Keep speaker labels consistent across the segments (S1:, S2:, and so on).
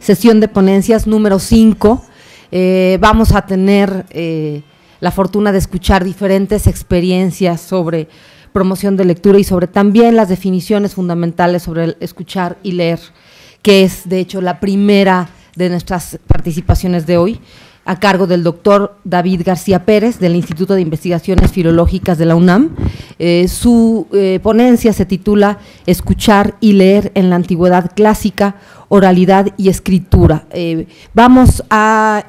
S1: sesión de ponencias número 5. Eh, vamos a tener eh, la fortuna de escuchar diferentes experiencias sobre promoción de lectura y sobre también las definiciones fundamentales sobre el escuchar y leer, que es de hecho la primera de nuestras participaciones de hoy a cargo del doctor David García Pérez del Instituto de Investigaciones Filológicas de la UNAM. Eh, su eh, ponencia se titula Escuchar y leer en la antigüedad clásica, oralidad y escritura. Eh, vamos a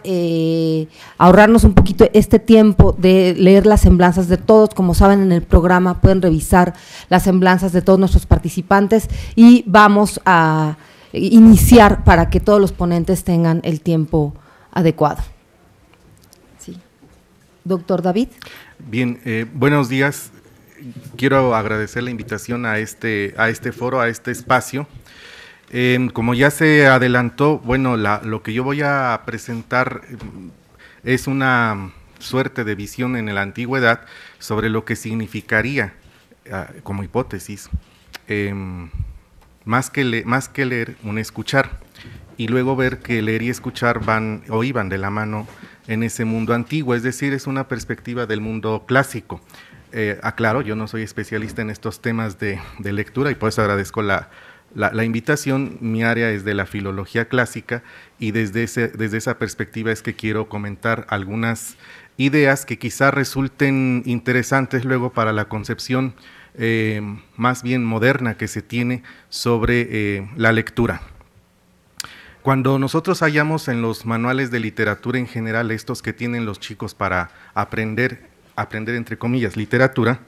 S1: ahorrarnos un poquito este tiempo de leer las semblanzas de todos. Como saben, en el programa pueden revisar las semblanzas de todos nuestros participantes y vamos a iniciar para que todos los ponentes tengan el tiempo adecuado. Doctor David.
S2: Bien, eh, buenos días. Quiero agradecer la invitación a este, a este foro, a este espacio. Em, como ya se adelantó, bueno, lo que yo voy a presentar em, es una suerte de visión en la antigüedad sobre lo que significaría ah, como hipótesis, em, más, que le, más que leer, un escuchar, y luego ver que leer y escuchar van o iban de la mano en ese mundo antiguo, es decir, es una perspectiva del mundo clásico. Eh, aclaro, yo no soy especialista en estos temas de, lectura y por eso agradezco la, invitación. Mi área es de la filología clásica y desde, esa perspectiva es que quiero comentar algunas ideas que quizá resulten interesantes luego para la concepción eh, más bien moderna que se tiene sobre eh, la lectura. Cuando nosotros hallamos en los manuales de literatura en general estos que tienen los chicos para aprender, aprender entre comillas, literatura,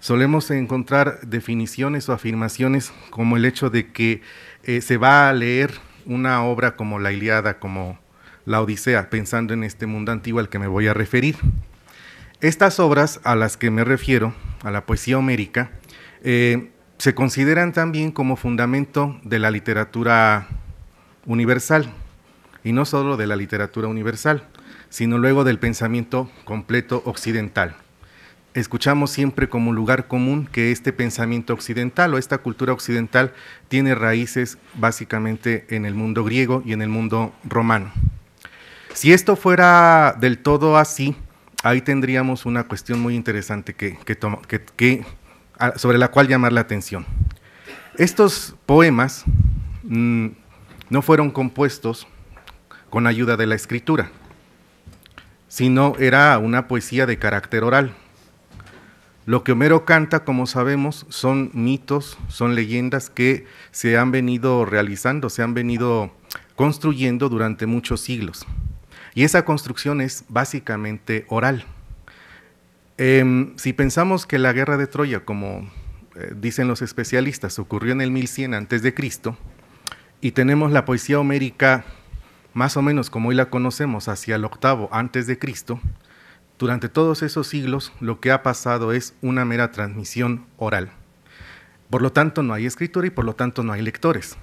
S2: solemos encontrar definiciones o afirmaciones como el hecho de que eh, se va a leer una obra como la Iliada, como la Odisea, pensando en este mundo antiguo al que me voy a referir. Estas obras a las que me refiero, a la poesía homérica, eh, se consideran también como fundamento de la literatura universal, y no solo de la literatura universal, sino luego del pensamiento completo occidental. Escuchamos siempre como lugar común que este pensamiento occidental o esta cultura occidental tiene raíces básicamente en el mundo griego y en el mundo romano. Si esto fuera del todo así, ahí tendríamos una cuestión muy interesante que, sobre la cual llamar la atención. Estos poemas mm, no fueron compuestos con ayuda de la escritura, sino era una poesía de carácter oral. Lo que Homero canta, como sabemos, son mitos, son leyendas que se han venido realizando, se han venido construyendo durante muchos siglos. Y esa construcción es básicamente oral. Em, si pensamos que la guerra de Troya, como eh, dicen los especialistas, ocurrió en el 1100 antes de Cristo, y tenemos la poesía homérica más o menos como hoy la conocemos hacia el octavo antes de Cristo, durante todos esos siglos lo que ha pasado es una mera transmisión oral. Por lo tanto no hay escritura y por lo tanto no hay lectores.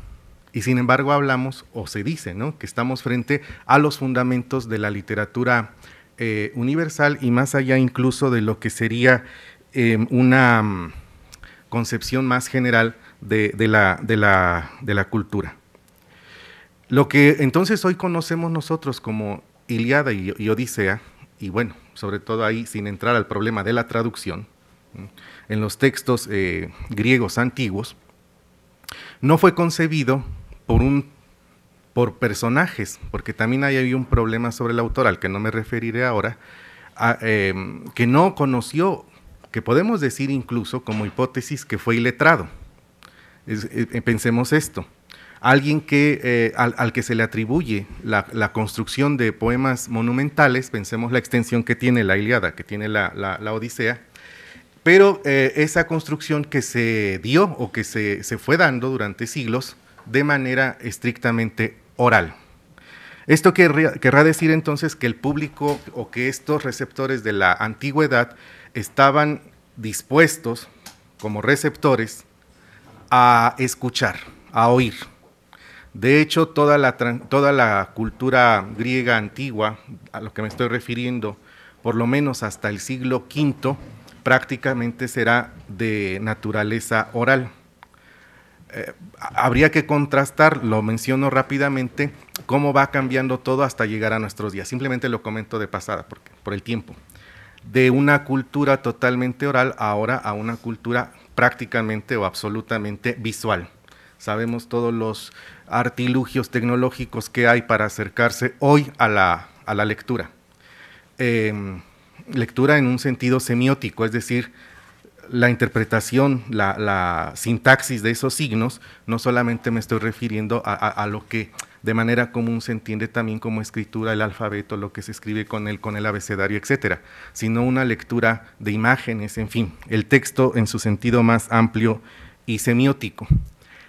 S2: Y sin embargo hablamos, o se dice, ¿no? que estamos frente a los fundamentos de la literatura eh, universal y más allá incluso de lo que sería em, una mm, concepción más general de la cultura. Lo que entonces hoy conocemos nosotros como Iliada y, Odisea, y bueno, sobre todo ahí sin entrar al problema de la traducción, en los textos eh, griegos antiguos, no fue concebido por, un, por personajes, porque también ahí hay un problema sobre el autor al que no me referiré ahora, em, que no conoció, que podemos decir incluso como hipótesis que fue iletrado. Eh, eh, pensemos esto alguien que, eh, al, que se le atribuye la, construcción de poemas monumentales, pensemos la extensión que tiene la Iliada, que tiene la, Odisea, pero eh, esa construcción que se dio o que se, fue dando durante siglos de manera estrictamente oral. Esto querrá decir entonces que el público o que estos receptores de la antigüedad estaban dispuestos como receptores a escuchar, a oír. De hecho, toda la, cultura griega antigua, a lo que me estoy refiriendo, por lo menos hasta el siglo V, prácticamente será de naturaleza oral. Eh, habría que contrastar, lo menciono rápidamente, cómo va cambiando todo hasta llegar a nuestros días. Simplemente lo comento de pasada, por el tiempo. De una cultura totalmente oral ahora a una cultura prácticamente o absolutamente visual. Sabemos todos los artilugios tecnológicos que hay para acercarse hoy a la, a lectura. Em, lectura en un sentido semiótico, es decir, la interpretación, la, sintaxis de esos signos, no solamente me estoy refiriendo a, lo que de manera común se entiende también como escritura, el alfabeto, lo que se escribe con el, con el abecedario, etcétera, sino una lectura de imágenes, en fin, el texto en su sentido más amplio y semiótico.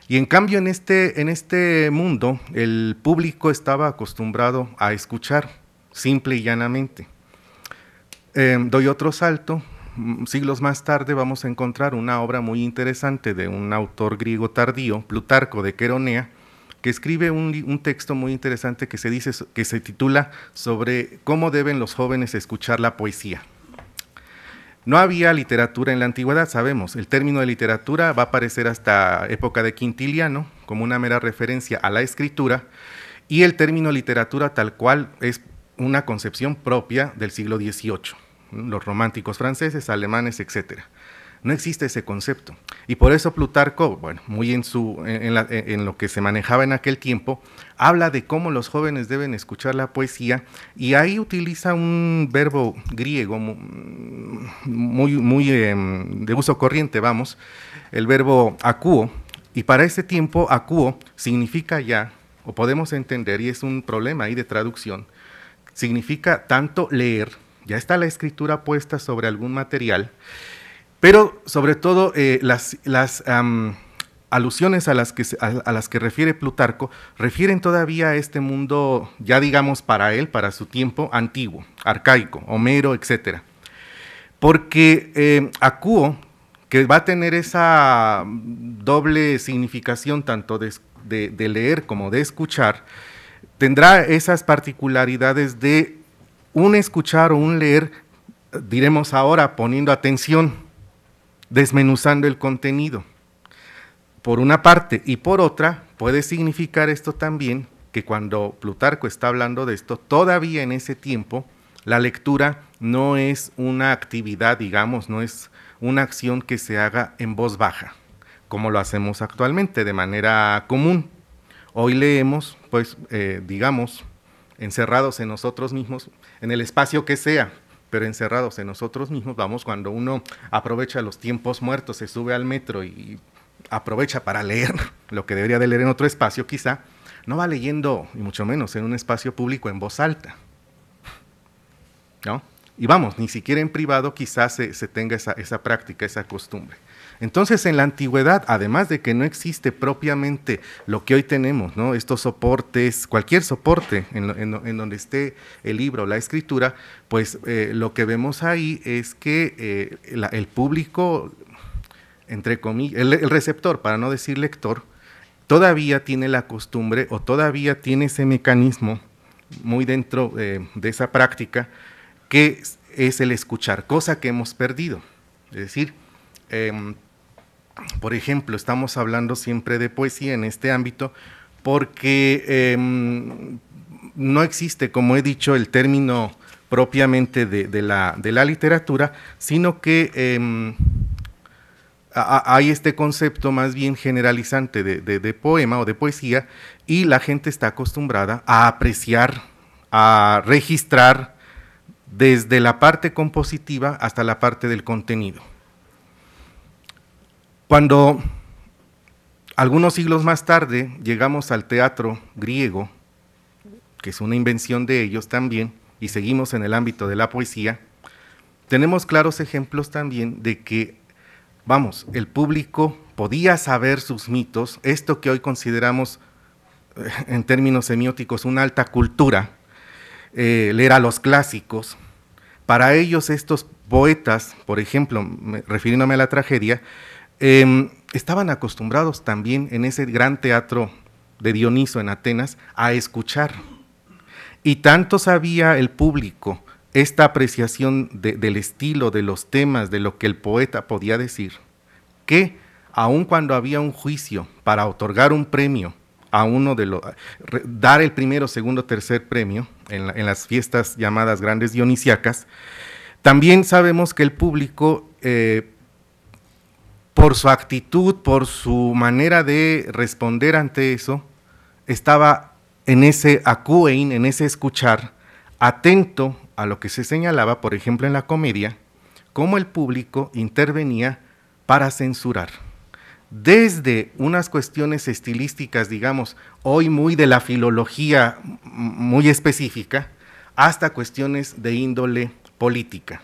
S2: Y en cambio en este, en este mundo el público estaba acostumbrado a escuchar, simple y llanamente. Em, doy otro salto, mm, siglos más tarde vamos a encontrar una obra muy interesante de un autor griego tardío, Plutarco de Queronea, que escribe un, un, texto muy interesante que se, dice, que se titula sobre cómo deben los jóvenes escuchar la poesía. No había literatura en la antigüedad, sabemos. El término de literatura va a aparecer hasta época de Quintiliano como una mera referencia a la escritura y el término literatura tal cual es una concepción propia del siglo XVIII, los románticos franceses, alemanes, etcétera. No existe ese concepto. Y por eso Plutarco, bueno, muy en, su, en, lo que se manejaba en aquel tiempo, habla de cómo los jóvenes deben escuchar la poesía y ahí utiliza un verbo griego muy, muy em, de uso corriente, vamos, el verbo acuo. Y para ese tiempo, acuo significa ya, o podemos entender, y es un problema ahí de traducción, significa tanto leer, ya está la escritura puesta sobre algún material, pero sobre todo eh, las, alusiones a las, que, a, las que refiere Plutarco refieren todavía a este mundo, ya digamos para él, para su tiempo, antiguo, arcaico, Homero, etc. Porque eh, Acuo, que va a tener esa doble significación tanto de, de leer como de escuchar, tendrá esas particularidades de un escuchar o un leer, diremos ahora, poniendo atención desmenuzando el contenido. Por una parte y por otra, puede significar esto también que cuando Plutarco está hablando de esto, todavía en ese tiempo, la lectura no es una actividad, digamos, no es una acción que se haga en voz baja, como lo hacemos actualmente de manera común. Hoy leemos, pues, eh, digamos, encerrados en nosotros mismos, en el espacio que sea, pero encerrados en nosotros mismos vamos cuando uno aprovecha los tiempos muertos, se sube al metro y aprovecha para leer lo que debería de leer en otro espacio quizá, no va leyendo, y mucho menos en un espacio público en voz alta. ¿No? Y vamos, ni siquiera en privado quizás se, tenga esa práctica, esa costumbre. Entonces, en la antigüedad, además de que no existe propiamente lo que hoy tenemos, estos soportes, cualquier soporte en, donde esté el libro o la escritura, pues eh, lo que vemos ahí es que eh, el público, entre comillas, el, receptor, para no decir lector, todavía tiene la costumbre o todavía tiene ese mecanismo muy dentro eh, de esa práctica que es el escuchar, cosa que hemos perdido. Es decir, em, por ejemplo, estamos hablando siempre de poesía en este ámbito porque em, no existe, como he dicho, el término propiamente de, la, literatura, sino que em, hay este concepto más bien generalizante de, poema o de poesía y la gente está acostumbrada a apreciar, a registrar desde la parte compositiva hasta la parte del contenido. Cuando algunos siglos más tarde llegamos al teatro griego, que es una invención de ellos también, y seguimos en el ámbito de la poesía, tenemos claros ejemplos también de que, vamos, el público podía saber sus mitos, esto que hoy consideramos eh, en términos semióticos una alta cultura, eh, leer a los clásicos. Para ellos estos poetas, por ejemplo, refiriéndome a la tragedia, Em, estaban acostumbrados también en ese gran teatro de Dioniso en Atenas a escuchar. Y tanto sabía el público esta apreciación del estilo, de los temas, de lo que el poeta podía decir, que aun cuando había un juicio para otorgar un premio a uno de los, dar el primero, segundo, tercer premio en, las fiestas llamadas grandes dionisiacas, también sabemos que el público eh, por su actitud, por su manera de responder ante eso, estaba en ese acuein, en ese escuchar, atento a lo que se señalaba, por ejemplo, en la comedia, cómo el público intervenía para censurar. Desde unas cuestiones estilísticas, digamos, hoy muy de la filología muy específica, hasta cuestiones de índole política.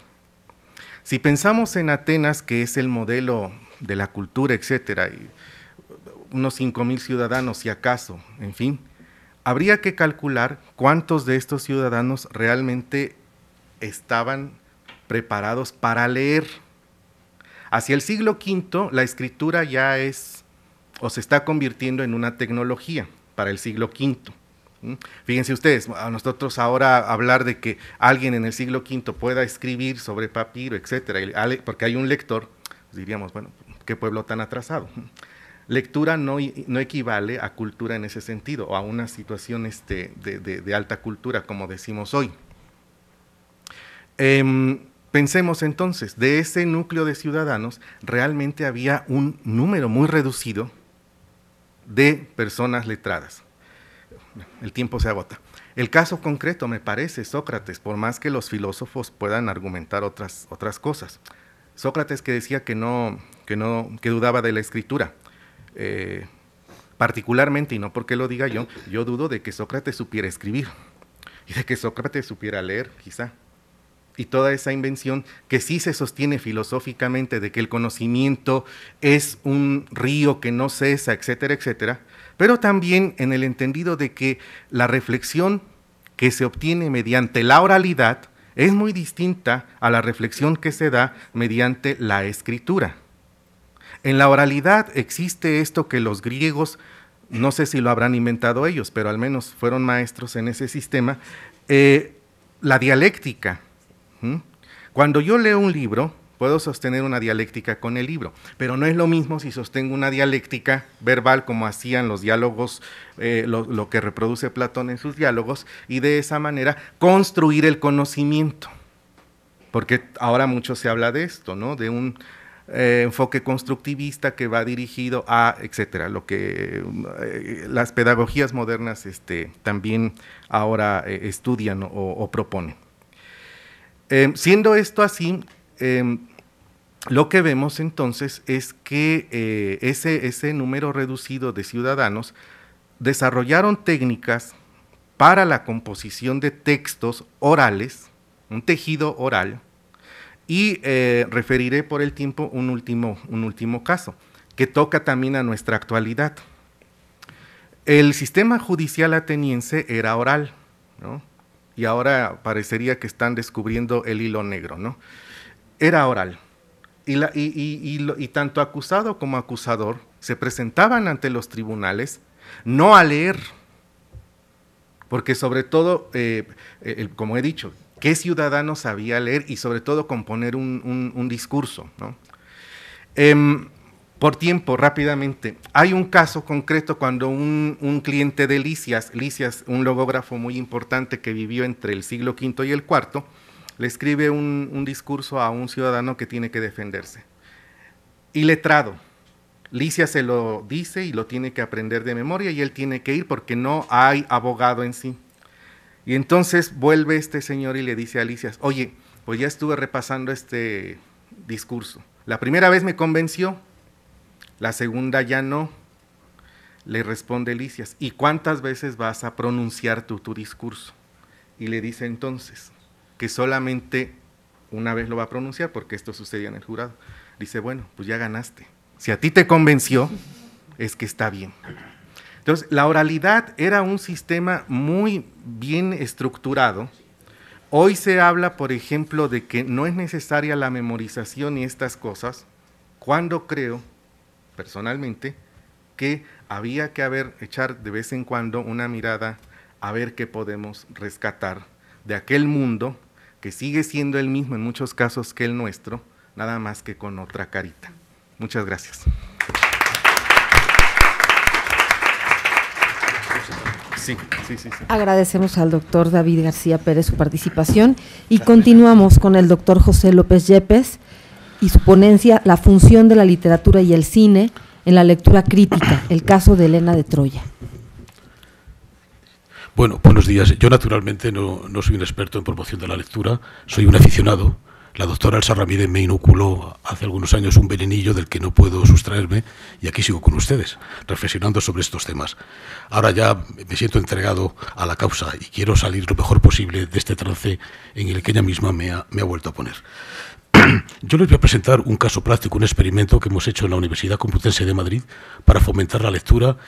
S2: Si pensamos en Atenas, que es el modelo de la cultura, etcétera, y unos 5.000 ciudadanos, si acaso, en fin, habría que calcular cuántos de estos ciudadanos realmente estaban preparados para leer. Hacia el siglo V, la escritura ya es o se está convirtiendo en una tecnología para el siglo V. Fíjense ustedes, a nosotros ahora hablar de que alguien en el siglo V pueda escribir sobre papiro, etcétera, porque hay un lector, diríamos, bueno, qué pueblo tan atrasado. Lectura no, no, equivale a cultura en ese sentido, o a una situación este, de, alta cultura, como decimos hoy. Em, pensemos entonces, de ese núcleo de ciudadanos, realmente había un número muy reducido de personas letradas. El tiempo se agota. El caso concreto, me parece, Sócrates, por más que los filósofos puedan argumentar otras, otras cosas. Sócrates que decía que no, que, dudaba de la escritura. Eh, particularmente, y no porque lo diga yo, yo dudo de que Sócrates supiera escribir y de que Sócrates supiera leer, quizá. Y toda esa invención que sí se sostiene filosóficamente de que el conocimiento es un río que no cesa, etcétera, etcétera, pero también en el entendido de que la reflexión que se obtiene mediante la oralidad es muy distinta a la reflexión que se da mediante la escritura. En la oralidad existe esto que los griegos, no sé si lo habrán inventado ellos, pero al menos fueron maestros en ese sistema, eh, la dialéctica. Cuando yo leo un libro, puedo sostener una dialéctica con el libro, pero no es lo mismo si sostengo una dialéctica verbal como hacían los diálogos, eh, lo, lo, que reproduce Platón en sus diálogos, y de esa manera construir el conocimiento. Porque ahora mucho se habla de esto, ¿no? De un eh, enfoque constructivista que va dirigido a, etcétera, lo que eh, las pedagogías modernas este, también ahora eh, estudian o, proponen. Em, siendo esto así, em, lo que vemos entonces es que ese número reducido de ciudadanos desarrollaron técnicas para la composición de textos orales, un tejido oral, y eh, referiré por el tiempo un último, un último caso que toca también a nuestra actualidad. El sistema judicial ateniense era oral, y ahora parecería que están descubriendo el hilo negro. ¿no? Era oral. Y, la, y, y, tanto acusado como acusador se presentaban ante los tribunales no a leer, porque sobre todo, eh, eh, como he dicho, qué ciudadano sabía leer y sobre todo componer un, discurso. Em, por tiempo, rápidamente, hay un caso concreto cuando un, cliente de Licias, Licias, un logógrafo muy importante que vivió entre el siglo V y el IV, le escribe un, un discurso a un ciudadano que tiene que defenderse. Y letrado, Licia se lo dice y lo tiene que aprender de memoria y él tiene que ir porque no hay abogado en sí. Y entonces vuelve este señor y le dice a Alicia, oye, pues ya estuve repasando este discurso. La primera vez me convenció, la segunda ya no. Le responde Alicia: ¿y cuántas veces vas a pronunciar tu discurso? Y le dice entonces que solamente una vez lo va a pronunciar porque esto sucedía en el jurado. Dice, bueno, pues ya ganaste. Si a ti te convenció, es que está bien. Entonces, la oralidad era un sistema muy bien estructurado. Hoy se habla, por ejemplo, de que no es necesaria la memorización y estas cosas, cuando creo, personalmente, que había que haber, echar de vez en cuando una mirada a ver qué podemos rescatar de aquel mundo que sigue siendo el mismo en muchos casos que el nuestro, nada más que con otra carita. Muchas gracias.
S1: Agradecemos al doctor David García Pérez su participación y continuamos con el doctor José López Yepes y su ponencia La función de la literatura y el cine en la lectura crítica, el caso de Elena de Troya.
S3: Bueno, buenos días. Yo naturalmente no, no soy un experto en promoción de la lectura, soy un aficionado la doctora Elsa Ramírez me inoculó hace algunos años un venenillo del que no puedo sustraerme y aquí sigo con ustedes, reflexionando sobre estos temas. Ahora ya me siento entregado a la causa y quiero salir lo mejor posible de este trance en el que ella misma me ha, vuelto a poner. Yo les voy a presentar un caso práctico, un experimento que hemos hecho en la Universidad Complutense de Madrid para fomentar la lectura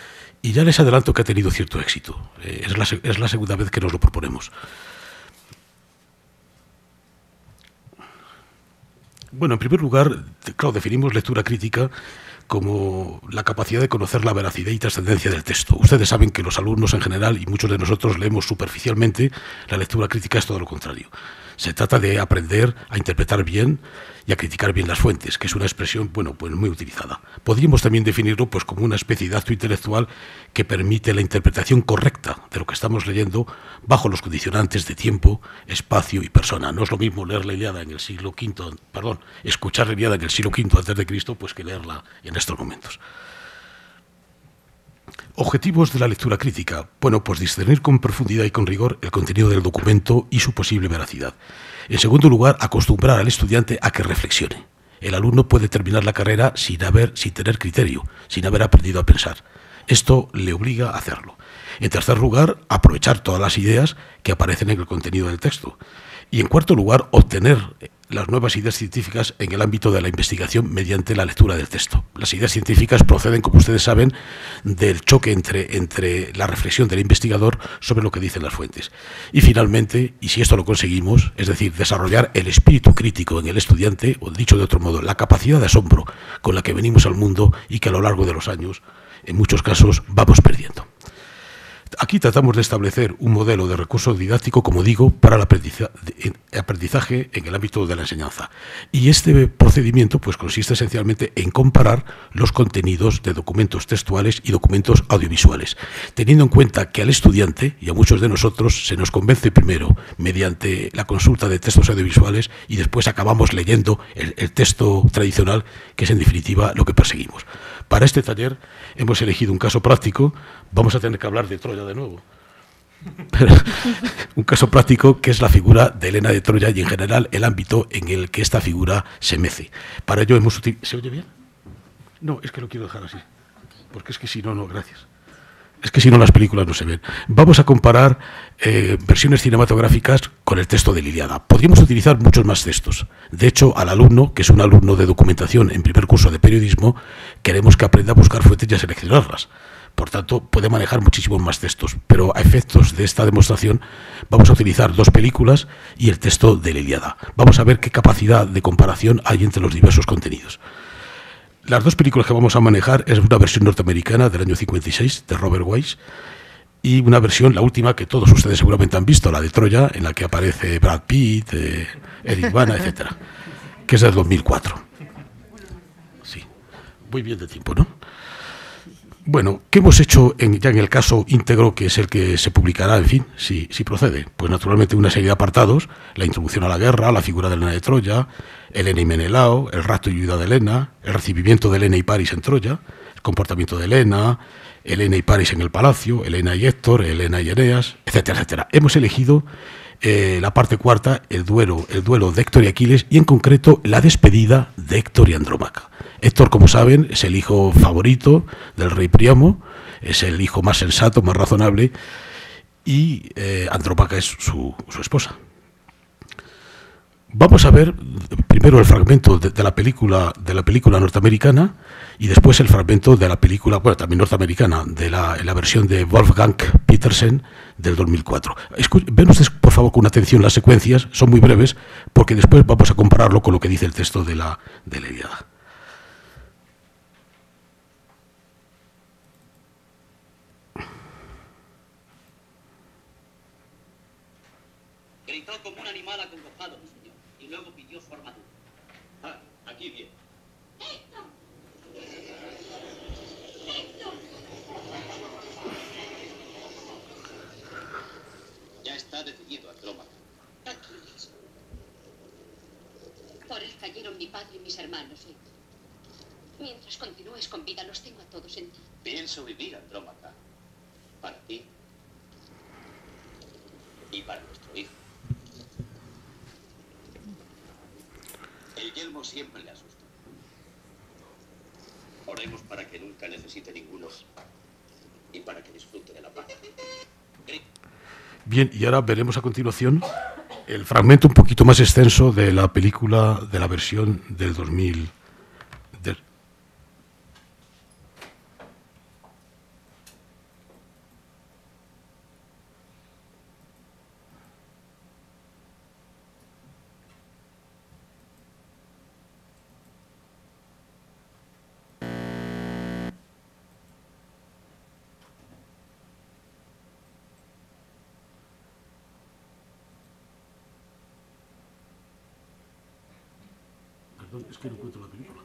S3: y ya les adelanto que ha tenido cierto éxito. Eh, es la segunda vez que nos lo proponemos. Bueno, en primer lugar, claro, definimos lectura crítica como la capacidad de conocer la veracidad y trascendencia del texto. Ustedes saben que los alumnos en general y muchos de nosotros leemos superficialmente, la lectura crítica es todo lo contrario. Se trata de aprender a interpretar bien y a criticar bien las fuentes, que es una expresión, bueno, pues muy utilizada. Podríamos también definirlo pues como una especie de acto intelectual que permite la interpretación correcta de lo que estamos leyendo bajo los condicionantes de tiempo, espacio y persona. No es lo mismo leer la en el siglo V, perdón, escuchar la Iliada en el siglo V antes de Cristo, pues que leerla en estos momentos. Objetivos de la lectura crítica. Bueno, pues discernir con profundidad y con rigor el contenido del documento y su posible veracidad. En segundo lugar, acostumbrar al estudiante a que reflexione. El alumno puede terminar la carrera sin, haber, sin tener criterio, sin haber aprendido a pensar. Esto le obliga a hacerlo. En tercer lugar, aprovechar todas las ideas que aparecen en el contenido del texto. Y en cuarto lugar, obtener las nuevas ideas científicas en el ámbito de la investigación mediante la lectura del texto. Las ideas científicas proceden, como ustedes saben, del choque entre, entre la reflexión del investigador sobre lo que dicen las fuentes. Y finalmente, y si esto lo conseguimos, es decir, desarrollar el espíritu crítico en el estudiante, o dicho de otro modo, la capacidad de asombro con la que venimos al mundo y que a lo largo de los años, en muchos casos, vamos perdiendo. Aquí tratamos de establecer un modelo de recurso didáctico, como digo, para el aprendizaje en el ámbito de la enseñanza. Y este procedimiento pues, consiste esencialmente en comparar los contenidos de documentos textuales y documentos audiovisuales, teniendo en cuenta que al estudiante y a muchos de nosotros se nos convence primero mediante la consulta de textos audiovisuales y después acabamos leyendo el texto tradicional, que es en definitiva lo que perseguimos. Para este taller hemos elegido un caso práctico, vamos a tener que hablar de Troya de nuevo. un caso práctico que es la figura de Elena de Troya y en general el ámbito en el que esta figura se mece. Para ello hemos utilizado... ¿Se oye bien? No, es que lo quiero dejar así. Porque es que si no, no, gracias. Es que si no las películas no se ven. Vamos a comparar eh, versiones cinematográficas con el texto de Liliada. Podríamos utilizar muchos más textos. De hecho, al alumno, que es un alumno de documentación en primer curso de periodismo, queremos que aprenda a buscar fuentes y a seleccionarlas. Por tanto, puede manejar muchísimos más textos. Pero a efectos de esta demostración, vamos a utilizar dos películas y el texto de Liliada. Vamos a ver qué capacidad de comparación hay entre los diversos contenidos. Las dos películas que vamos a manejar es una versión norteamericana del año 56 de Robert Wise y una versión, la última que todos ustedes seguramente han visto, la de Troya, en la que aparece Brad Pitt, Eric eh, Bana, etcétera, que es del 2004. Sí, muy bien de tiempo, ¿no? Bueno, ¿qué hemos hecho en, ya en el caso íntegro, que es el que se publicará, en fin, si, procede? Pues naturalmente una serie de apartados, la introducción a la guerra, la figura de Elena de Troya, Elena y Menelao, el rastro y ayuda de Elena, el recibimiento de Elena y París en Troya, el comportamiento de Elena, Elena y París en el palacio, Elena y Héctor, Elena y Eneas, etcétera, etcétera. Hemos elegido eh, la parte cuarta, el duelo, el duelo de Héctor y Aquiles, y en concreto la despedida de Héctor y Andrómaca. Héctor, como saben, es el hijo favorito del rey Priamo, es el hijo más sensato, más razonable, y eh, Antropaca es su, esposa. Vamos a ver primero el fragmento de, la película, de la película norteamericana y después el fragmento de la película, bueno, también norteamericana, de la, versión de Wolfgang Petersen del 2004. ven ustedes, por favor, con atención las secuencias, son muy breves, porque después vamos a compararlo con lo que dice el texto de la, de la
S1: hermanos Mientras continúes con vida, los tengo a todos en ti.
S3: Pienso vivir, Andrómaca.
S4: Para ti. Y para nuestro hijo. El yelmo siempre le asusta.
S3: Oremos para que nunca necesite ninguno y para que disfrute de la paz. Bien, y ahora veremos a continuación el fragmento un poquito más extenso de la película, de la versión del 2000, que no cuento la película.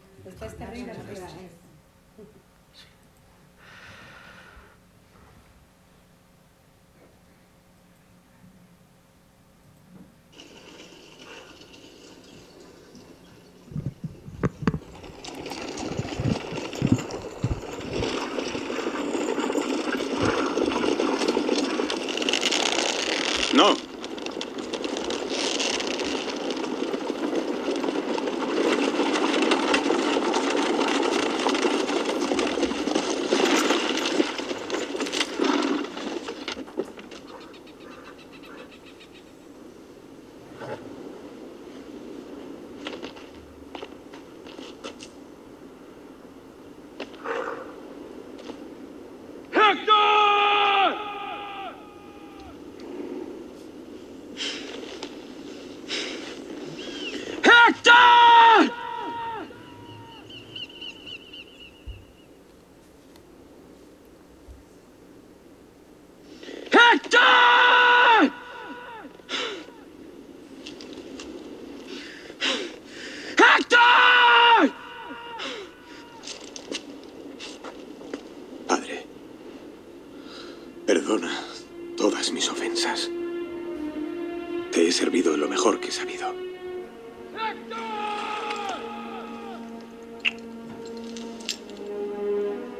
S3: Te he servido lo mejor que he sabido.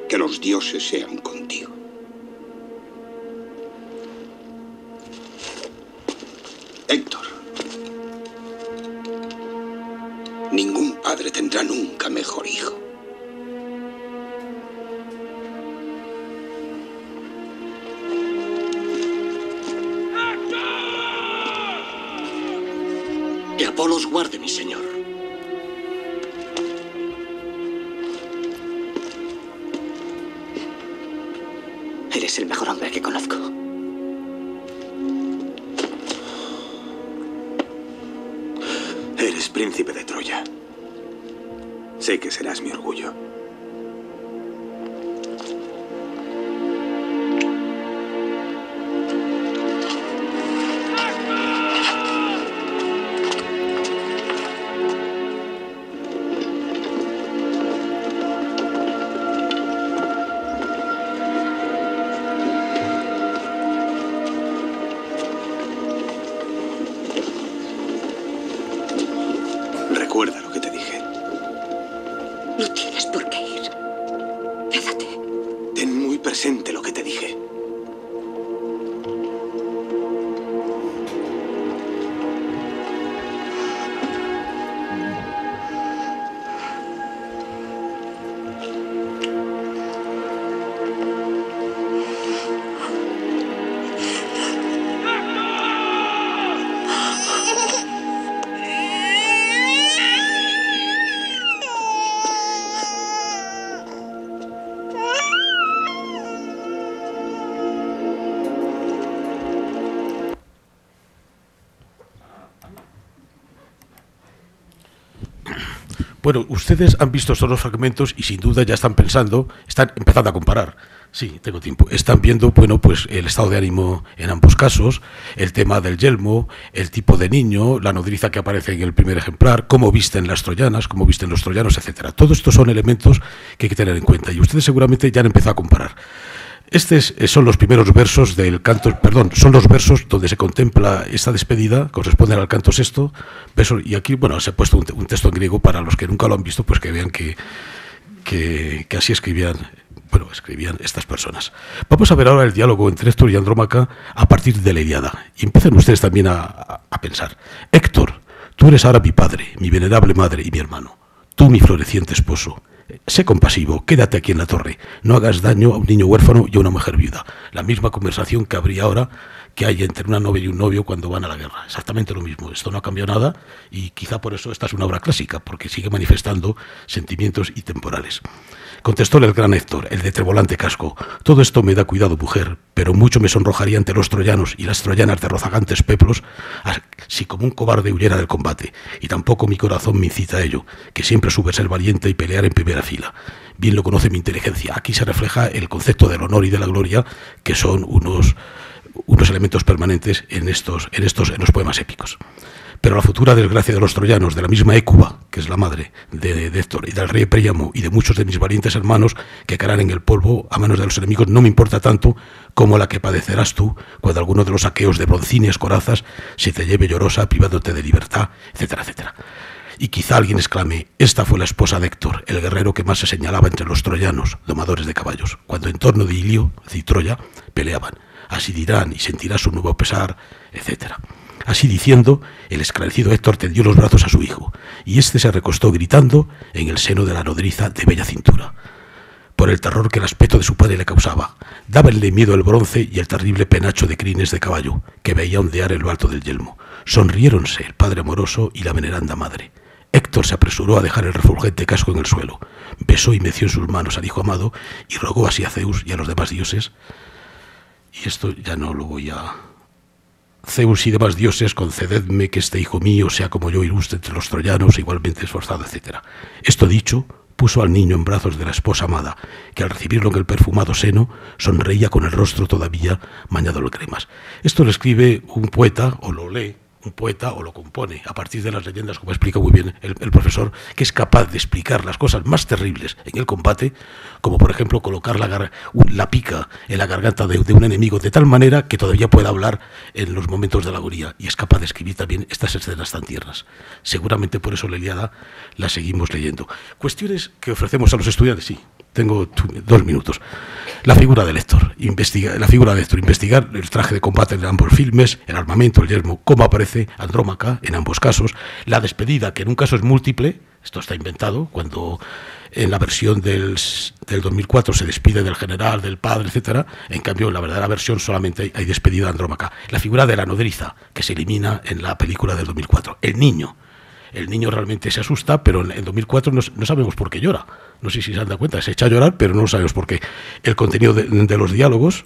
S3: Que los dioses sean contigo. Héctor, ningún padre tendrá nunca mejor hijo. mi señor. Bueno, ustedes han visto estos dos fragmentos y sin duda ya están pensando, están empezando a comparar. Sí, tengo tiempo. Están viendo, bueno, pues el estado de ánimo en ambos casos, el tema del yelmo, el tipo de niño, la nodriza que aparece en el primer ejemplar, cómo visten las troyanas, cómo visten los troyanos, etcétera. Todos estos son elementos que hay que tener en cuenta y ustedes seguramente ya han empezado a comparar. Estos eh, son los primeros versos del canto, perdón, son los versos donde se contempla esta despedida, corresponden al canto sexto. y aquí, bueno, se ha puesto un, texto en griego para los que nunca lo han visto, pues que vean que, que, así escribían, bueno, escribían estas personas. Vamos a ver ahora el diálogo entre Héctor y Andrómaca a partir de la Y empiecen ustedes también a pensar. Héctor, tú eres ahora mi padre, mi venerable madre y mi hermano. Tú, mi floreciente esposo Sé compasivo, quédate aquí en la torre, no hagas daño a un niño huérfano y a una mujer viuda. La misma conversación que habría ahora que hay entre una novia y un novio cuando van a la guerra. Exactamente lo mismo. Esto no ha cambiado nada y quizá por eso esta es una obra clásica, porque sigue manifestando sentimientos y temporales. ...contestó el gran Héctor, el de trebolante casco. Todo esto me da cuidado, mujer, pero mucho me sonrojaría ante los troyanos y las troyanas de rozagantes peplos, si como un cobarde huyera del combate. Y tampoco mi corazón me incita a ello, que siempre sube ser valiente y pelear en primera fila. Bien lo conoce mi inteligencia. Aquí se refleja el concepto del honor y de la gloria, que son unos unos elementos permanentes en estos, en estos, en los poemas épicos. Pero la futura desgracia de los troyanos, de la misma Écuba, que es la madre de, Héctor y del rey Príamo y de muchos de mis valientes hermanos que caerán en el polvo a manos de los enemigos, no me importa tanto como la que padecerás tú cuando alguno de los saqueos de broncíneas corazas se te lleve llorosa, privándote de libertad, etcétera, etcétera. Y quizá alguien exclame, esta fue la esposa de Héctor, el guerrero que más se señalaba entre los troyanos, domadores de caballos, cuando en torno de Ilio, y Troya, peleaban así dirán y sentirá su nuevo pesar, etc. Así diciendo, el esclarecido Héctor tendió los brazos a su hijo, y éste se recostó gritando en el seno de la nodriza de bella cintura. Por el terror que el aspecto de su padre le causaba, dábanle miedo el bronce y el terrible penacho de crines de caballo que veía ondear en lo alto del yelmo. Sonriéronse el padre amoroso y la veneranda madre. Héctor se apresuró a dejar el refulgente casco en el suelo, besó y meció en sus manos al hijo amado y rogó así a Zeus y a los demás dioses y esto ya no lo voy a... Zeus y demás dioses, concededme que este hijo mío sea como yo ilustre entre los troyanos, igualmente esforzado, etc. Esto dicho, puso al niño en brazos de la esposa amada, que al recibirlo en el perfumado seno, sonreía con el rostro todavía mañado de cremas. Esto lo escribe un poeta, o lo lee, un poeta o lo compone a partir de las leyendas, como explica muy bien el, profesor, que es capaz de explicar las cosas más terribles en el combate, como por ejemplo colocar la, pica en la garganta de, un enemigo de tal manera que todavía pueda hablar en los momentos de la agonía y es capaz de escribir también estas escenas tan tiernas. Seguramente por eso la la seguimos leyendo. Cuestiones que ofrecemos a los estudiantes, sí, tengo dos minutos. La figura del Héctor, investiga, la figura de Héctor, investigar el traje de combate de ambos filmes, el armamento, el yermo, cómo aparece Andrómaca en ambos casos, la despedida, que en un caso es múltiple, esto está inventado, cuando en la versión del, del 2004 se despide del general, del padre, etcétera, en cambio en la verdadera versión solamente hay, despedida de Andrómaca. La figura de la nodriza, que se elimina en la película del 2004, el niño, el niño realmente se asusta, pero en, 2004 no, sabemos por qué llora. No sé si se han dado cuenta, se echa a llorar, pero no sabemos por qué. El contenido de, los diálogos,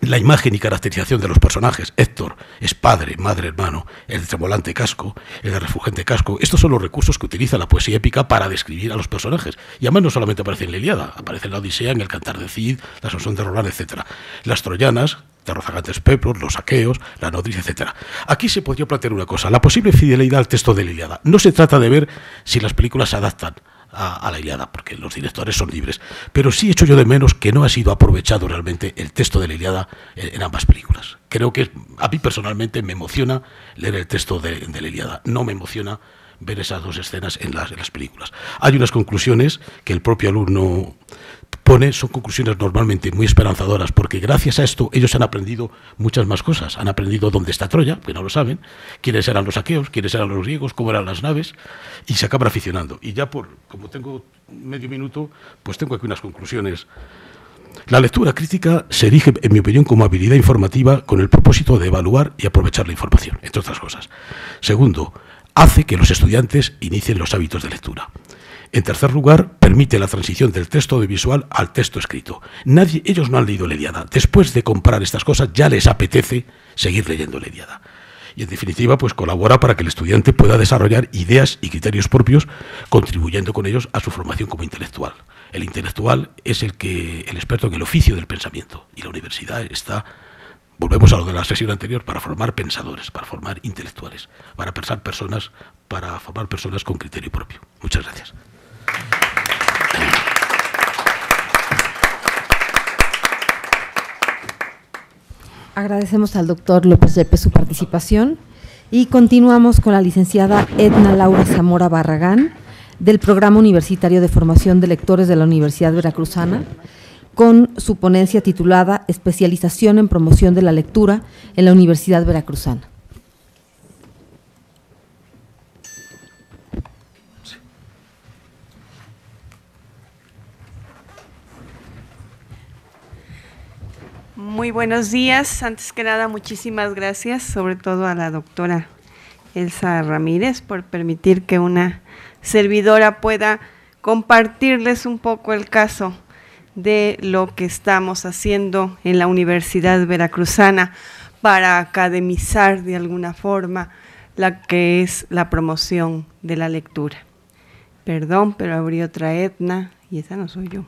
S3: la imagen y caracterización de los personajes. Héctor es padre, madre, hermano, el tremolante casco, el de refugente casco. Estos son los recursos que utiliza la poesía épica para describir a los personajes. Y además no solamente aparece en la Iliada, aparece en la Odisea, en el Cantar de Cid, la Sansón de Roland, etc. Las troyanas, de peplos, los saqueos, la nodriza, etc. Aquí se podría plantear una cosa, la posible fidelidad al texto de la Iliada. No se trata de ver si las películas se adaptan a, la Iliada, porque los directores son libres, pero sí echo yo de menos que no ha sido aprovechado realmente el texto de la Iliada en, ambas películas. Creo que a mí personalmente me emociona leer el texto de, la Iliada, no me emociona ver esas dos escenas en las películas. Hay unas conclusiones que el propio alumno pone son conclusiones normalmente muy esperanzadoras, porque gracias a esto ellos han aprendido muchas más cosas. Han aprendido dónde está Troya, que no lo saben, quiénes eran los aqueos, quiénes eran los griegos, cómo eran las naves, y se acaban aficionando. Y ya por, como tengo medio minuto, pues tengo aquí unas conclusiones. La lectura crítica se erige, en mi opinión, como habilidad informativa con el propósito de evaluar y aprovechar la información, entre otras cosas. Segundo, hace que los estudiantes inicien los hábitos de lectura. En tercer lugar, permite la transición del texto audiovisual al texto escrito. Nadie, ellos no han leído la Después de comprar estas cosas, ya les apetece seguir leyendo la Y en definitiva, pues colabora para que el estudiante pueda desarrollar ideas y criterios propios, contribuyendo con ellos a su formación como intelectual. El intelectual es el que el experto en el oficio del pensamiento y la universidad está volvemos a lo de la sesión anterior, para formar pensadores, para formar intelectuales, para pensar personas, para formar personas con criterio propio. Muchas gracias.
S1: Agradecemos al doctor López Lepe su participación y continuamos con la licenciada Edna Laura Zamora Barragán del Programa Universitario de Formación de Lectores de la Universidad Veracruzana con su ponencia titulada Especialización en Promoción de la Lectura en la Universidad Veracruzana.
S4: Muy buenos días. Antes que nada, muchísimas gracias, sobre todo a la doctora Elsa Ramírez, por permitir que una servidora pueda compartirles un poco el caso de lo que estamos haciendo en la Universidad Veracruzana para academizar de alguna forma la que es la promoción de la lectura. Perdón, pero abrí otra etna y esa no soy yo.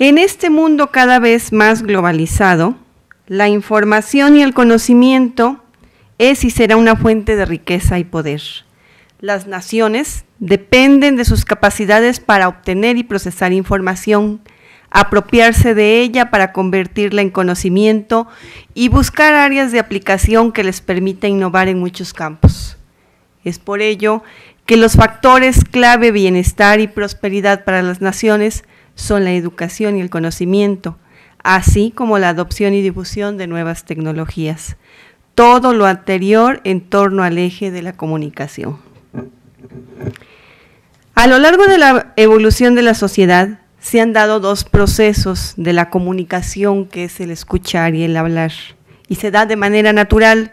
S4: En este mundo cada vez más globalizado, la información y el conocimiento es y será una fuente de riqueza y poder. Las naciones dependen de sus capacidades para obtener y procesar información, apropiarse de ella para convertirla en conocimiento y buscar áreas de aplicación que les permita innovar en muchos campos. Es por ello que los factores clave bienestar y prosperidad para las naciones son la educación y el conocimiento, así como la adopción y difusión de nuevas tecnologías. Todo lo anterior en torno al eje de la comunicación. A lo largo de la evolución de la sociedad se han dado dos procesos de la comunicación, que es el escuchar y el hablar, y se da de manera natural.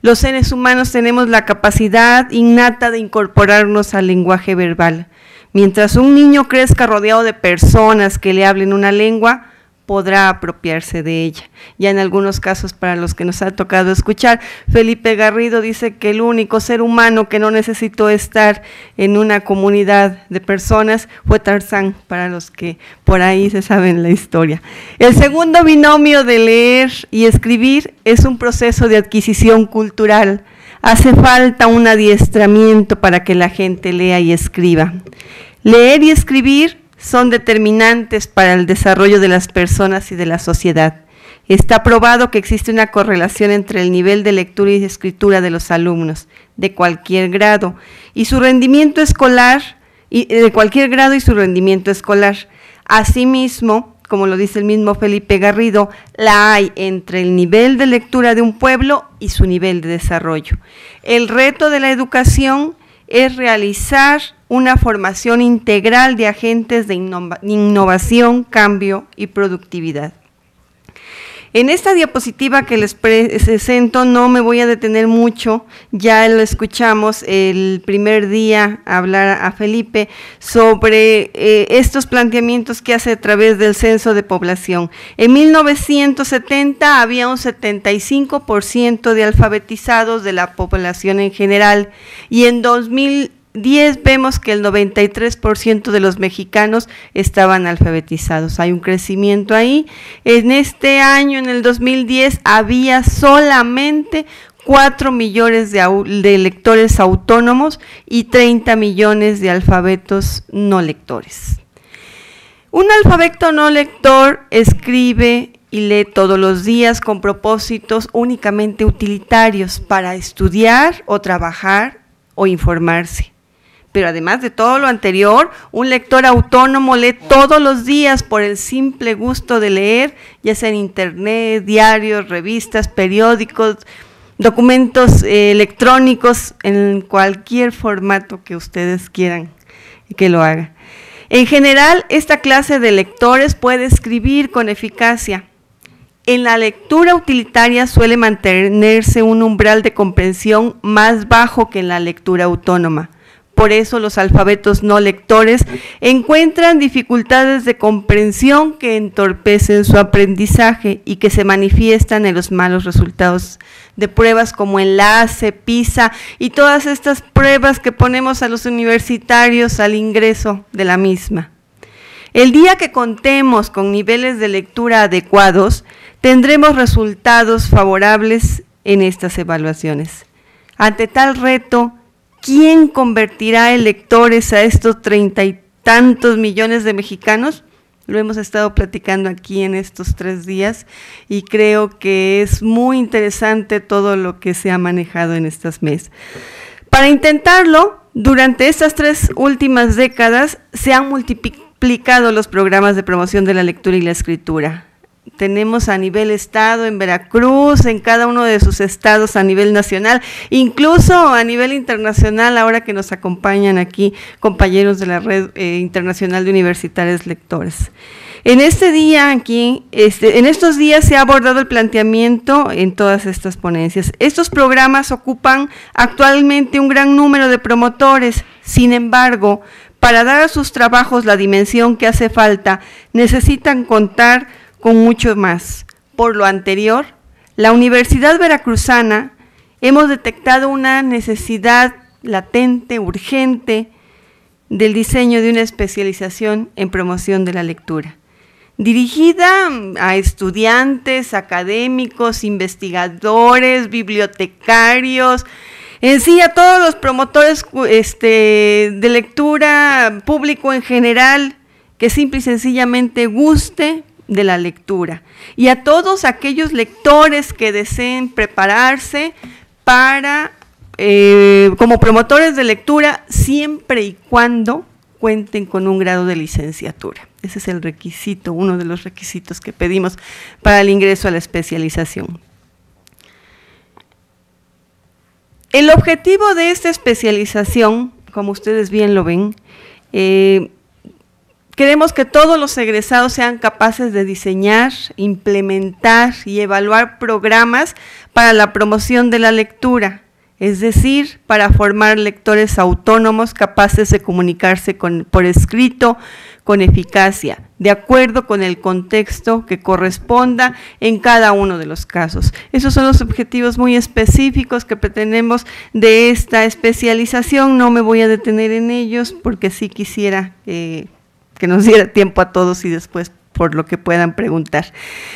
S4: Los seres humanos tenemos la capacidad innata de incorporarnos al lenguaje verbal. Mientras un niño crezca rodeado de personas que le hablen una lengua, podrá apropiarse de ella. Ya en algunos casos, para los que nos ha tocado escuchar, Felipe Garrido dice que el único ser humano que no necesitó estar en una comunidad de personas fue Tarzán, para los que por ahí se saben la historia. El segundo binomio de leer y escribir es un proceso de adquisición cultural Hace falta un adiestramiento para que la gente lea y escriba. Leer y escribir son determinantes para el desarrollo de las personas y de la sociedad. Está probado que existe una correlación entre el nivel de lectura y escritura de los alumnos de cualquier grado y su rendimiento escolar y eh, de cualquier grado y su rendimiento escolar. Asimismo, como lo dice el mismo Felipe Garrido, la hay entre el nivel de lectura de un pueblo y su nivel de desarrollo. El reto de la educación es realizar una formación integral de agentes de innovación, cambio y productividad. En esta diapositiva que les presento no me voy a detener mucho, ya lo escuchamos el primer día hablar a Felipe sobre eh, estos planteamientos que hace a través del censo de población. En 1970 había un 75% de alfabetizados de la población en general y en 2000 vemos que el 93% de los mexicanos estaban alfabetizados. Hay un crecimiento ahí. En este año, en el 2010, había solamente 4 millones de, de lectores autónomos y 30 millones de alfabetos no lectores. Un alfabeto no lector escribe y lee todos los días con propósitos únicamente utilitarios para estudiar o trabajar o informarse. Pero además de todo lo anterior, un lector autónomo lee todos los días por el simple gusto de leer, ya sea en internet, diarios, revistas, periódicos, documentos eh, electrónicos, en cualquier formato que ustedes quieran que lo haga. En general, esta clase de lectores puede escribir con eficacia. En la lectura utilitaria suele mantenerse un umbral de comprensión más bajo que en la lectura autónoma por eso los alfabetos no lectores encuentran dificultades de comprensión que entorpecen su aprendizaje y que se manifiestan en los malos resultados de pruebas como enlace, PISA y todas estas pruebas que ponemos a los universitarios al ingreso de la misma. El día que contemos con niveles de lectura adecuados, tendremos resultados favorables en estas evaluaciones. Ante tal reto, ¿quién convertirá electores a estos treinta y tantos millones de mexicanos? Lo hemos estado platicando aquí en estos tres días y creo que es muy interesante todo lo que se ha manejado en estas meses. Para intentarlo, durante estas tres últimas décadas se han multiplicado los programas de promoción de la lectura y la escritura tenemos a nivel estado, en Veracruz, en cada uno de sus estados a nivel nacional, incluso a nivel internacional, ahora que nos acompañan aquí compañeros de la Red eh, Internacional de Universitarios Lectores. En este día aquí, este, en estos días se ha abordado el planteamiento en todas estas ponencias. Estos programas ocupan actualmente un gran número de promotores, sin embargo, para dar a sus trabajos la dimensión que hace falta, necesitan contar con mucho más. Por lo anterior, la Universidad Veracruzana hemos detectado una necesidad latente, urgente, del diseño de una especialización en promoción de la lectura, dirigida a estudiantes, académicos, investigadores, bibliotecarios, en sí a todos los promotores este, de lectura público en general, que simple y sencillamente guste de la lectura. Y a todos aquellos lectores que deseen prepararse para, eh, como promotores de lectura, siempre y cuando cuenten con un grado de licenciatura. Ese es el requisito, uno de los requisitos que pedimos para el ingreso a la especialización. El objetivo de esta especialización, como ustedes bien lo ven, eh, Queremos que todos los egresados sean capaces de diseñar, implementar y evaluar programas para la promoción de la lectura, es decir, para formar lectores autónomos capaces de comunicarse por escrito con eficacia, de acuerdo con el contexto que corresponda en cada uno de los casos. Esos son los objetivos muy específicos que pretendemos de esta especialización. No me voy a detener en ellos porque sí quisiera... Eh, que nos diera tiempo a todos y después por lo que puedan preguntar.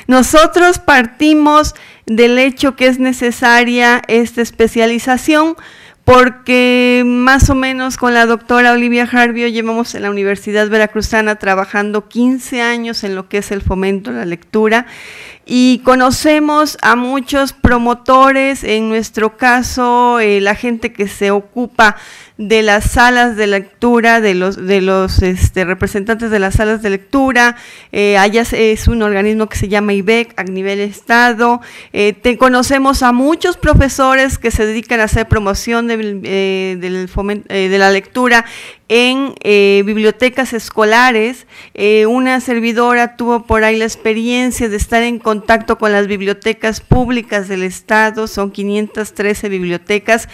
S4: Nosotros partimos del hecho que es necesaria esta especialización porque más o menos con la doctora Olivia Jarbio llevamos en la Universidad Veracruzana trabajando 15 años en lo que es el fomento de la lectura y conocemos a muchos promotores, en nuestro caso eh, la gente que se ocupa de las salas de lectura, de los, de los este, representantes de las salas de lectura, eh, allá es un organismo que se llama IBEC a nivel estado, eh, conocemos a muchos profesores que se dedican a hacer promoción de, la lectura en bibliotecas escolares. una servidora tuvo por ahí la experiencia de estar en contacto contacto con las bibliotecas públicas del Estado, son 513 bibliotecas,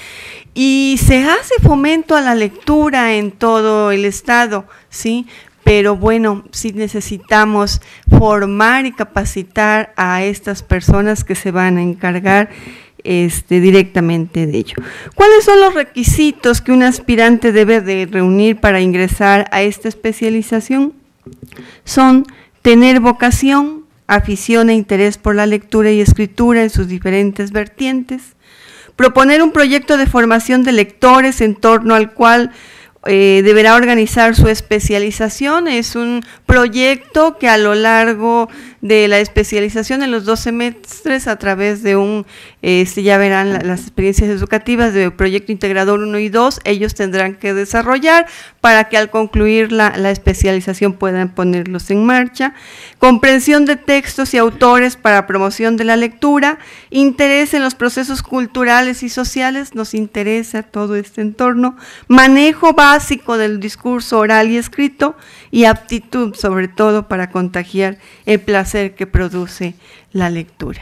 S4: y se hace fomento a la lectura en todo el Estado, ¿sí? Pero bueno, sí necesitamos formar y capacitar a estas personas que se van a encargar este, directamente de ello. ¿Cuáles son los requisitos que un aspirante debe de reunir para ingresar a esta especialización? Son tener vocación, afición e interés por la lectura y escritura en sus diferentes vertientes, proponer un proyecto de formación de lectores en torno al cual eh, deberá organizar su especialización. Es un proyecto que a lo largo de la especialización en los dos semestres a través de un, este, ya verán las experiencias educativas de Proyecto Integrador 1 y 2, ellos tendrán que desarrollar para que al concluir la, la especialización puedan ponerlos en marcha. Comprensión de textos y autores para promoción de la lectura, interés en los procesos culturales y sociales, nos interesa todo este entorno, manejo básico del discurso oral y escrito, y aptitud sobre todo para contagiar el placer que produce la lectura.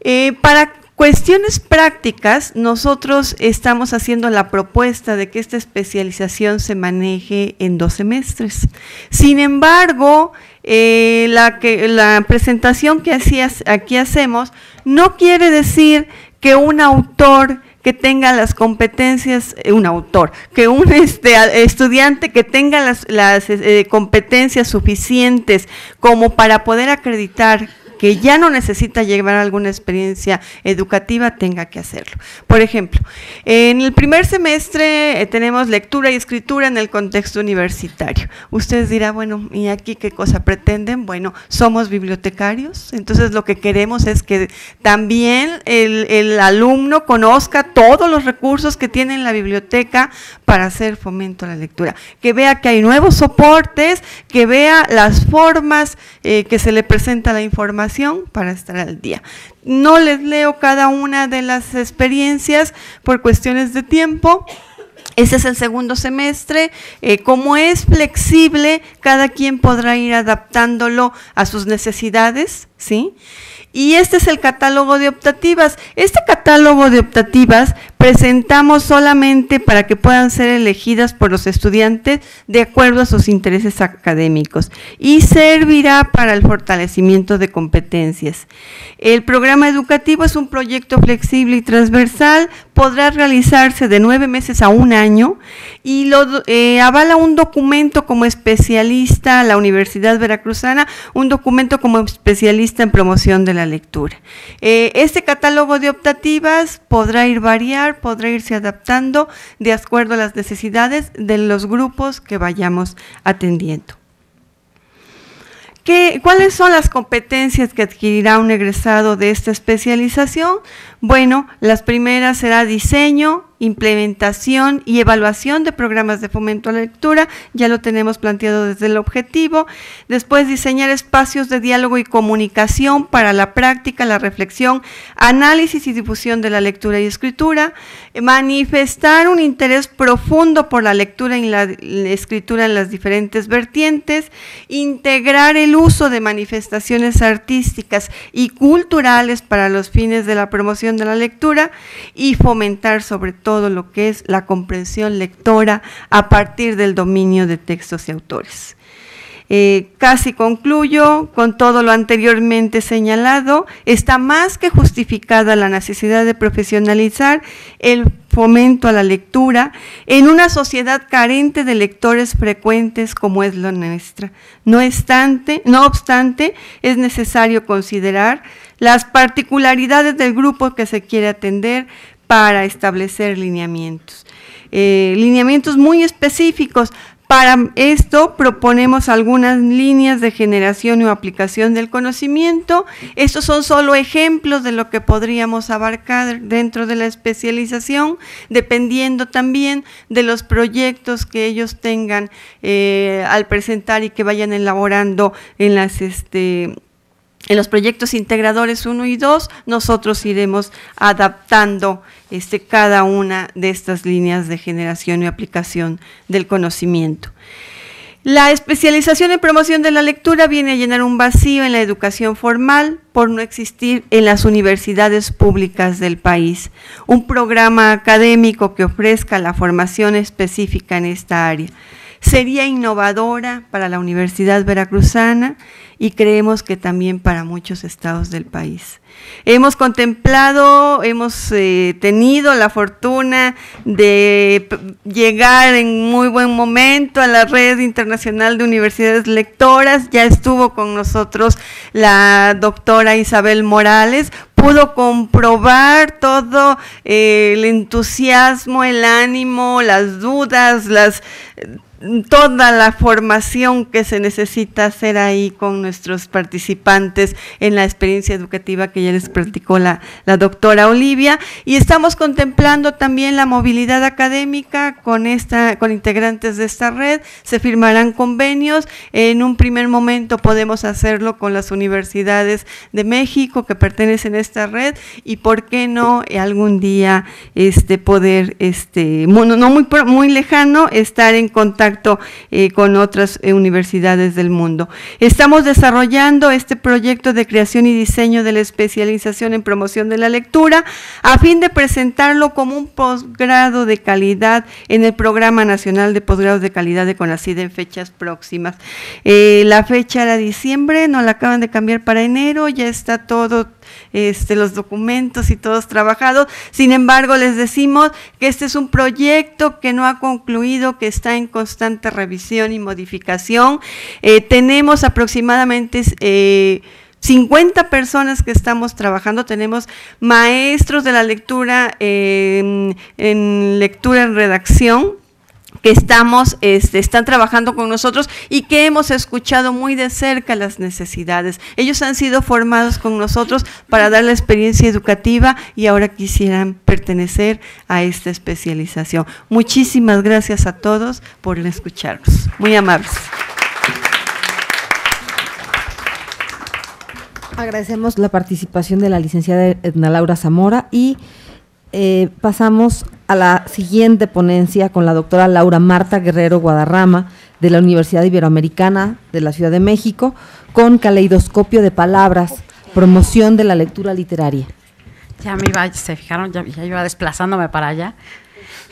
S4: Eh, para cuestiones prácticas, nosotros estamos haciendo la propuesta de que esta especialización se maneje en dos semestres. Sin embargo, eh, la, la presentación que aquí hacemos no quiere decir que un autor que tenga las competencias, eh, un autor, que un este, estudiante que tenga las, las eh, competencias suficientes como para poder acreditar que ya no necesita llevar alguna experiencia educativa tenga que hacerlo. Por ejemplo, en el primer semestre eh, tenemos lectura y escritura en el contexto universitario. Ustedes dirán, bueno, ¿y aquí qué cosa pretenden? Bueno, somos bibliotecarios, entonces lo que queremos es que también el, alumno conozca todos los recursos que tiene en la biblioteca para hacer fomento a la lectura, que vea que hay nuevos soportes, que vea las formas eh, que se le presenta la información para estar al día. No les leo cada una de las experiencias por cuestiones de tiempo. Este es el segundo semestre. Eh, como es flexible, cada quien podrá ir adaptándolo a sus necesidades, ¿sí? Y este es el catálogo de optativas. Este catálogo de optativas presentamos solamente para que puedan ser elegidas por los estudiantes de acuerdo a sus intereses académicos y servirá para el fortalecimiento de competencias. El programa educativo es un proyecto flexible y transversal, podrá realizarse de nueve meses a un año y lo eh, avala un documento como especialista a la Universidad Veracruzana, un documento como especialista en promoción de la lectura. Eh, este catálogo de optativas podrá ir variando podrá irse adaptando de acuerdo a las necesidades de los grupos que vayamos atendiendo. ¿Cuáles son las competencias que adquirirá un egresado de esta especialización? Bueno, las primeras será diseño, implementación y evaluación de programas de fomento a la lectura, ya lo tenemos planteado desde el objetivo. Después diseñar espacios de diálogo y comunicación para la práctica, la reflexión, análisis y difusión de la lectura y escritura. Manifestar un interés profundo por la lectura y la escritura en las diferentes vertientes. Integrar el uso de manifestaciones artísticas y culturales para los fines de la promoción de la lectura y fomentar sobre todo lo que es la comprensión lectora a partir del dominio de textos y autores. Eh, casi concluyo con todo lo anteriormente señalado. Está más que justificada la necesidad de profesionalizar el fomento a la lectura en una sociedad carente de lectores frecuentes como es la nuestra. No, obstante, no obstante, es necesario considerar las particularidades del grupo que se quiere atender para establecer lineamientos. Eh, lineamientos muy específicos, para esto proponemos algunas líneas de generación o aplicación del conocimiento. Estos son solo ejemplos de lo que podríamos abarcar dentro de la especialización, dependiendo también de los proyectos que ellos tengan eh, al presentar y que vayan elaborando en las este, en los proyectos integradores 1 y 2 nosotros iremos adaptando este, cada una de estas líneas de generación y aplicación del conocimiento. La especialización en promoción de la lectura viene a llenar un vacío en la educación formal por no existir en las universidades públicas del país un programa académico que ofrezca la formación específica en esta área sería innovadora para la Universidad Veracruzana y creemos que también para muchos estados del país. Hemos contemplado, hemos eh, tenido la fortuna de llegar en muy buen momento a la red internacional de universidades lectoras. Ya estuvo con nosotros la doctora Isabel Morales, pudo comprobar todo eh, el entusiasmo, el ánimo, las dudas, las toda la formación que se necesita hacer ahí con nuestros participantes en la experiencia educativa que ya les practicó la, doctora Olivia. Y estamos contemplando también la movilidad académica con, esta, con integrantes de esta red. Se firmarán convenios. En un primer momento podemos hacerlo con las universidades de México que pertenecen a esta red y por qué no algún día este, poder, este, no, no muy, muy lejano, estar en contacto eh, con otras eh, universidades del mundo. Estamos desarrollando este proyecto de creación y diseño de la especialización en promoción de la lectura a fin de presentarlo como un posgrado de calidad en el Programa Nacional de Posgrados de Calidad de CONACID en fechas próximas. Eh, la fecha era diciembre, nos la acaban de cambiar para enero, ya está todo este, los documentos y todos trabajados. Sin embargo, les decimos que este es un proyecto que no ha concluido, que está en constante revisión y modificación. Eh, tenemos aproximadamente... 50 eh, personas que estamos trabajando, tenemos maestros de la lectura eh, en lectura en redacción, que estamos, este, están trabajando con nosotros y que hemos escuchado muy de cerca las necesidades. Ellos han sido formados con nosotros para dar la experiencia educativa y ahora quisieran pertenecer a esta especialización. Muchísimas gracias a
S1: todos por escucharnos. Muy amables. Agradecemos la participación de la licenciada Edna Laura Zamora y eh, pasamos a la siguiente ponencia con la doctora Laura Marta Guerrero Guadarrama de la Universidad Iberoamericana de la Ciudad de México con Caleidoscopio de Palabras, promoción de la lectura literaria.
S5: Ya me iba, se fijaron, ya iba desplazándome para allá.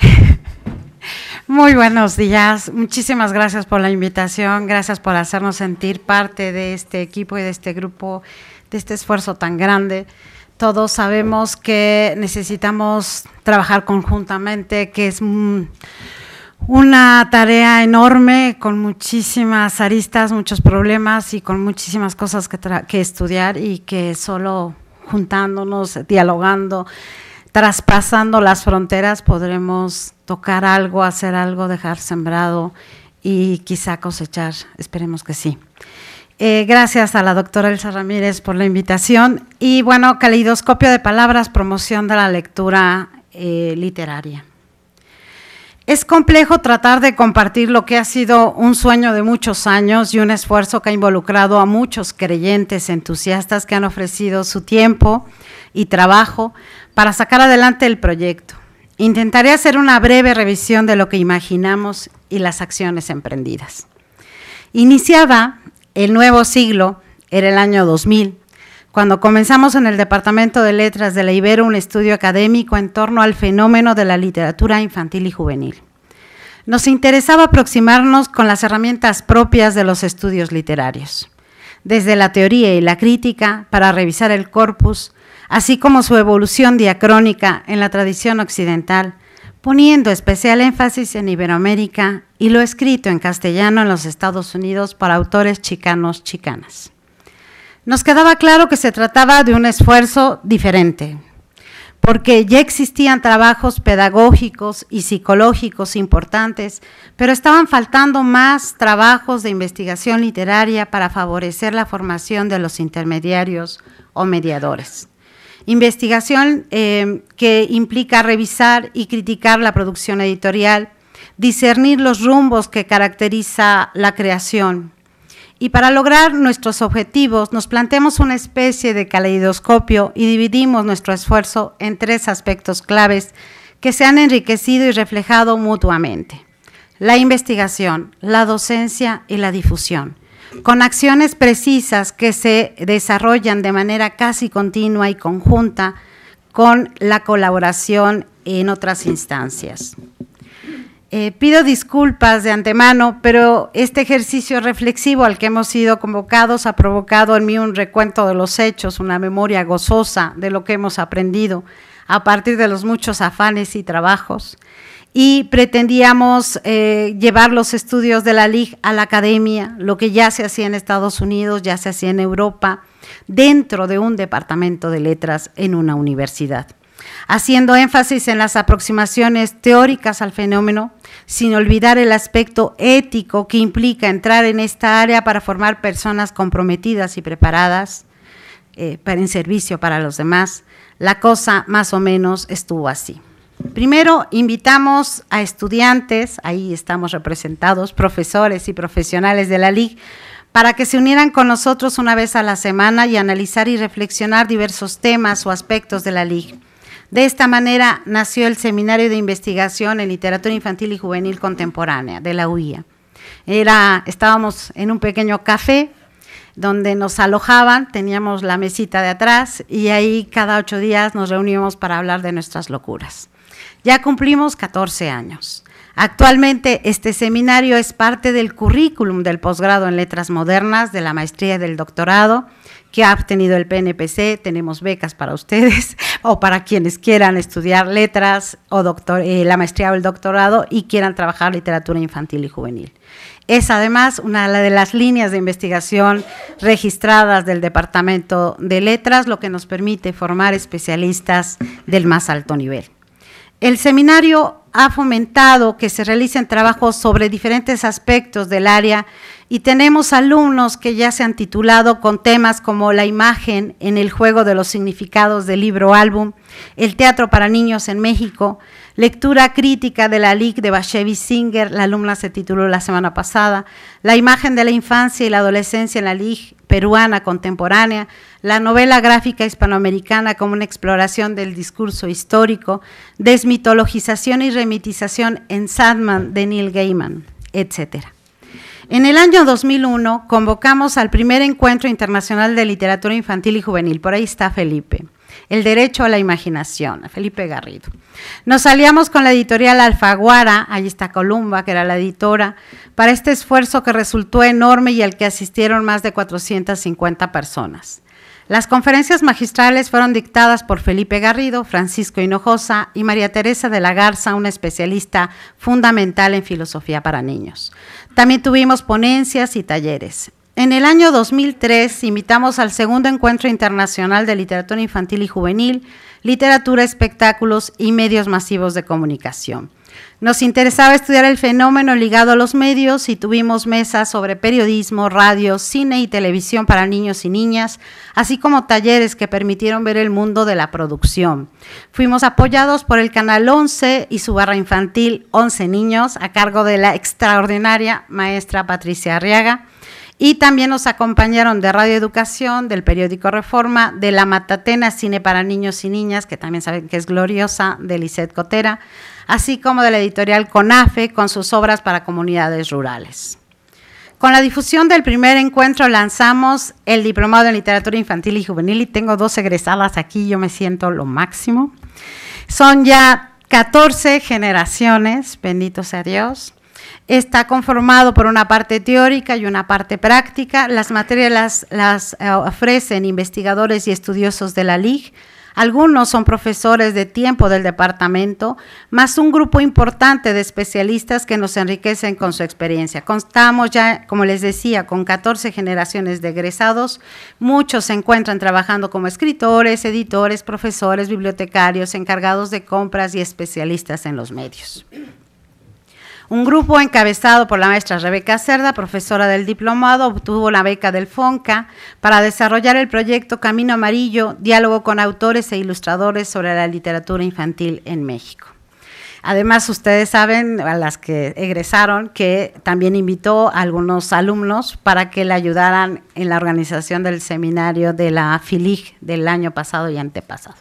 S5: Muy buenos días, muchísimas gracias por la invitación, gracias por hacernos sentir parte de este equipo y de este grupo, de este esfuerzo tan grande. Todos sabemos que necesitamos trabajar conjuntamente, que es una tarea enorme con muchísimas aristas, muchos problemas y con muchísimas cosas que, estudiar y que solo juntándonos, dialogando, traspasando las fronteras podremos tocar algo, hacer algo, dejar sembrado y quizá cosechar. Esperemos que sí. Eh, gracias a la doctora Elsa Ramírez por la invitación. Y bueno, Caleidoscopio de Palabras, promoción de la lectura eh, literaria. Es complejo tratar de compartir lo que ha sido un sueño de muchos años y un esfuerzo que ha involucrado a muchos creyentes entusiastas que han ofrecido su tiempo y trabajo para sacar adelante el proyecto. Intentaré hacer una breve revisión de lo que imaginamos y las acciones emprendidas. Iniciaba el nuevo siglo era el año 2000, cuando comenzamos en el Departamento de Letras de la Ibero un estudio académico en torno al fenómeno de la literatura infantil y juvenil. Nos interesaba aproximarnos con las herramientas propias de los estudios literarios, desde la teoría y la crítica para revisar el corpus, así como su evolución diacrónica en la tradición occidental poniendo especial énfasis en Iberoamérica y lo escrito en castellano en los Estados Unidos por autores chicanos chicanas. Nos quedaba claro que se trataba de un esfuerzo diferente, porque ya existían trabajos pedagógicos y psicológicos importantes, pero estaban faltando más trabajos de investigación literaria para favorecer la formación de los intermediarios o mediadores. Investigación eh, que implica revisar y criticar la producción editorial, discernir los rumbos que caracteriza la creación. Y para lograr nuestros objetivos, nos planteamos una especie de caleidoscopio y dividimos nuestro esfuerzo en tres aspectos claves que se han enriquecido y reflejado mutuamente. La investigación, la docencia y la difusión con acciones precisas que se desarrollan de manera casi continua y conjunta con la colaboración en otras instancias. Eh, pido disculpas de antemano, pero este ejercicio reflexivo al que hemos sido convocados ha provocado en mí un recuento de los hechos, una memoria gozosa de lo que hemos aprendido a partir de los muchos afanes y trabajos y pretendíamos eh, llevar los estudios de la LIG a la academia, lo que ya se hacía en Estados Unidos, ya se hacía en Europa, dentro de un departamento de letras en una universidad haciendo énfasis en las aproximaciones teóricas al fenómeno, sin olvidar el aspecto ético que implica entrar en esta área para formar personas comprometidas y preparadas eh, para en servicio para los demás, la cosa más o menos estuvo así. Primero, invitamos a estudiantes, ahí estamos representados, profesores y profesionales de la LIG, para que se unieran con nosotros una vez a la semana y analizar y reflexionar diversos temas o aspectos de la LIG. De esta manera nació el Seminario de Investigación en Literatura Infantil y Juvenil Contemporánea de la UIA. Era, estábamos en un pequeño café donde nos alojaban, teníamos la mesita de atrás y ahí cada ocho días nos reuníamos para hablar de nuestras locuras. Ya cumplimos 14 años. Actualmente este seminario es parte del currículum del posgrado en Letras Modernas, de la maestría y del doctorado que ha obtenido el PNPC. Tenemos becas para ustedes o para quienes quieran estudiar letras o doctor, eh, la maestría o el doctorado y quieran trabajar literatura infantil y juvenil. Es además una de las líneas de investigación registradas del Departamento de Letras, lo que nos permite formar especialistas del más alto nivel. El seminario ha fomentado que se realicen trabajos sobre diferentes aspectos del área y tenemos alumnos que ya se han titulado con temas como la imagen en el juego de los significados del libro álbum, el teatro para niños en México, lectura crítica de la LIC de Bashevi Singer, la alumna se tituló la semana pasada, la imagen de la infancia y la adolescencia en la LIG peruana contemporánea, la novela gráfica hispanoamericana como una exploración del discurso histórico, desmitologización y remitización en Sandman de Neil Gaiman, etc. En el año 2001 convocamos al primer encuentro internacional de literatura infantil y juvenil, por ahí está Felipe, El derecho a la imaginación, Felipe Garrido. Nos aliamos con la editorial Alfaguara, ahí está Columba, que era la editora, para este esfuerzo que resultó enorme y al que asistieron más de 450 personas. Las conferencias magistrales fueron dictadas por Felipe Garrido, Francisco Hinojosa y María Teresa de la Garza, una especialista fundamental en filosofía para niños. También tuvimos ponencias y talleres. En el año 2003 invitamos al segundo encuentro internacional de literatura infantil y juvenil, literatura, espectáculos y medios masivos de comunicación. Nos interesaba estudiar el fenómeno ligado a los medios y tuvimos mesas sobre periodismo, radio, cine y televisión para niños y niñas, así como talleres que permitieron ver el mundo de la producción. Fuimos apoyados por el Canal 11 y su barra infantil 11 Niños, a cargo de la extraordinaria maestra Patricia Arriaga y también nos acompañaron de Radio Educación, del periódico Reforma, de La Matatena Cine para Niños y Niñas, que también saben que es gloriosa, de Lisette Cotera, así como de la editorial CONAFE con sus obras para comunidades rurales. Con la difusión del primer encuentro lanzamos el Diplomado en Literatura Infantil y Juvenil y tengo dos egresadas aquí, yo me siento lo máximo. Son ya 14 generaciones, bendito sea Dios, está conformado por una parte teórica y una parte práctica. Las materias las, eh, ofrecen investigadores y estudiosos de la LIG. Algunos son profesores de tiempo del departamento, más un grupo importante de especialistas que nos enriquecen con su experiencia. Constamos ya, como les decía, con 14 generaciones de egresados. Muchos se encuentran trabajando como escritores, editores, profesores, bibliotecarios, encargados de compras y especialistas en los medios. Un grupo encabezado por la maestra Rebeca Cerda, profesora del diplomado, obtuvo la beca del FONCA para desarrollar el proyecto Camino Amarillo, diálogo con autores e ilustradores sobre la literatura infantil en México. Además, ustedes saben, a las que egresaron, que también invitó a algunos alumnos para que le ayudaran en la organización del seminario de la FILIG del año pasado y antepasado.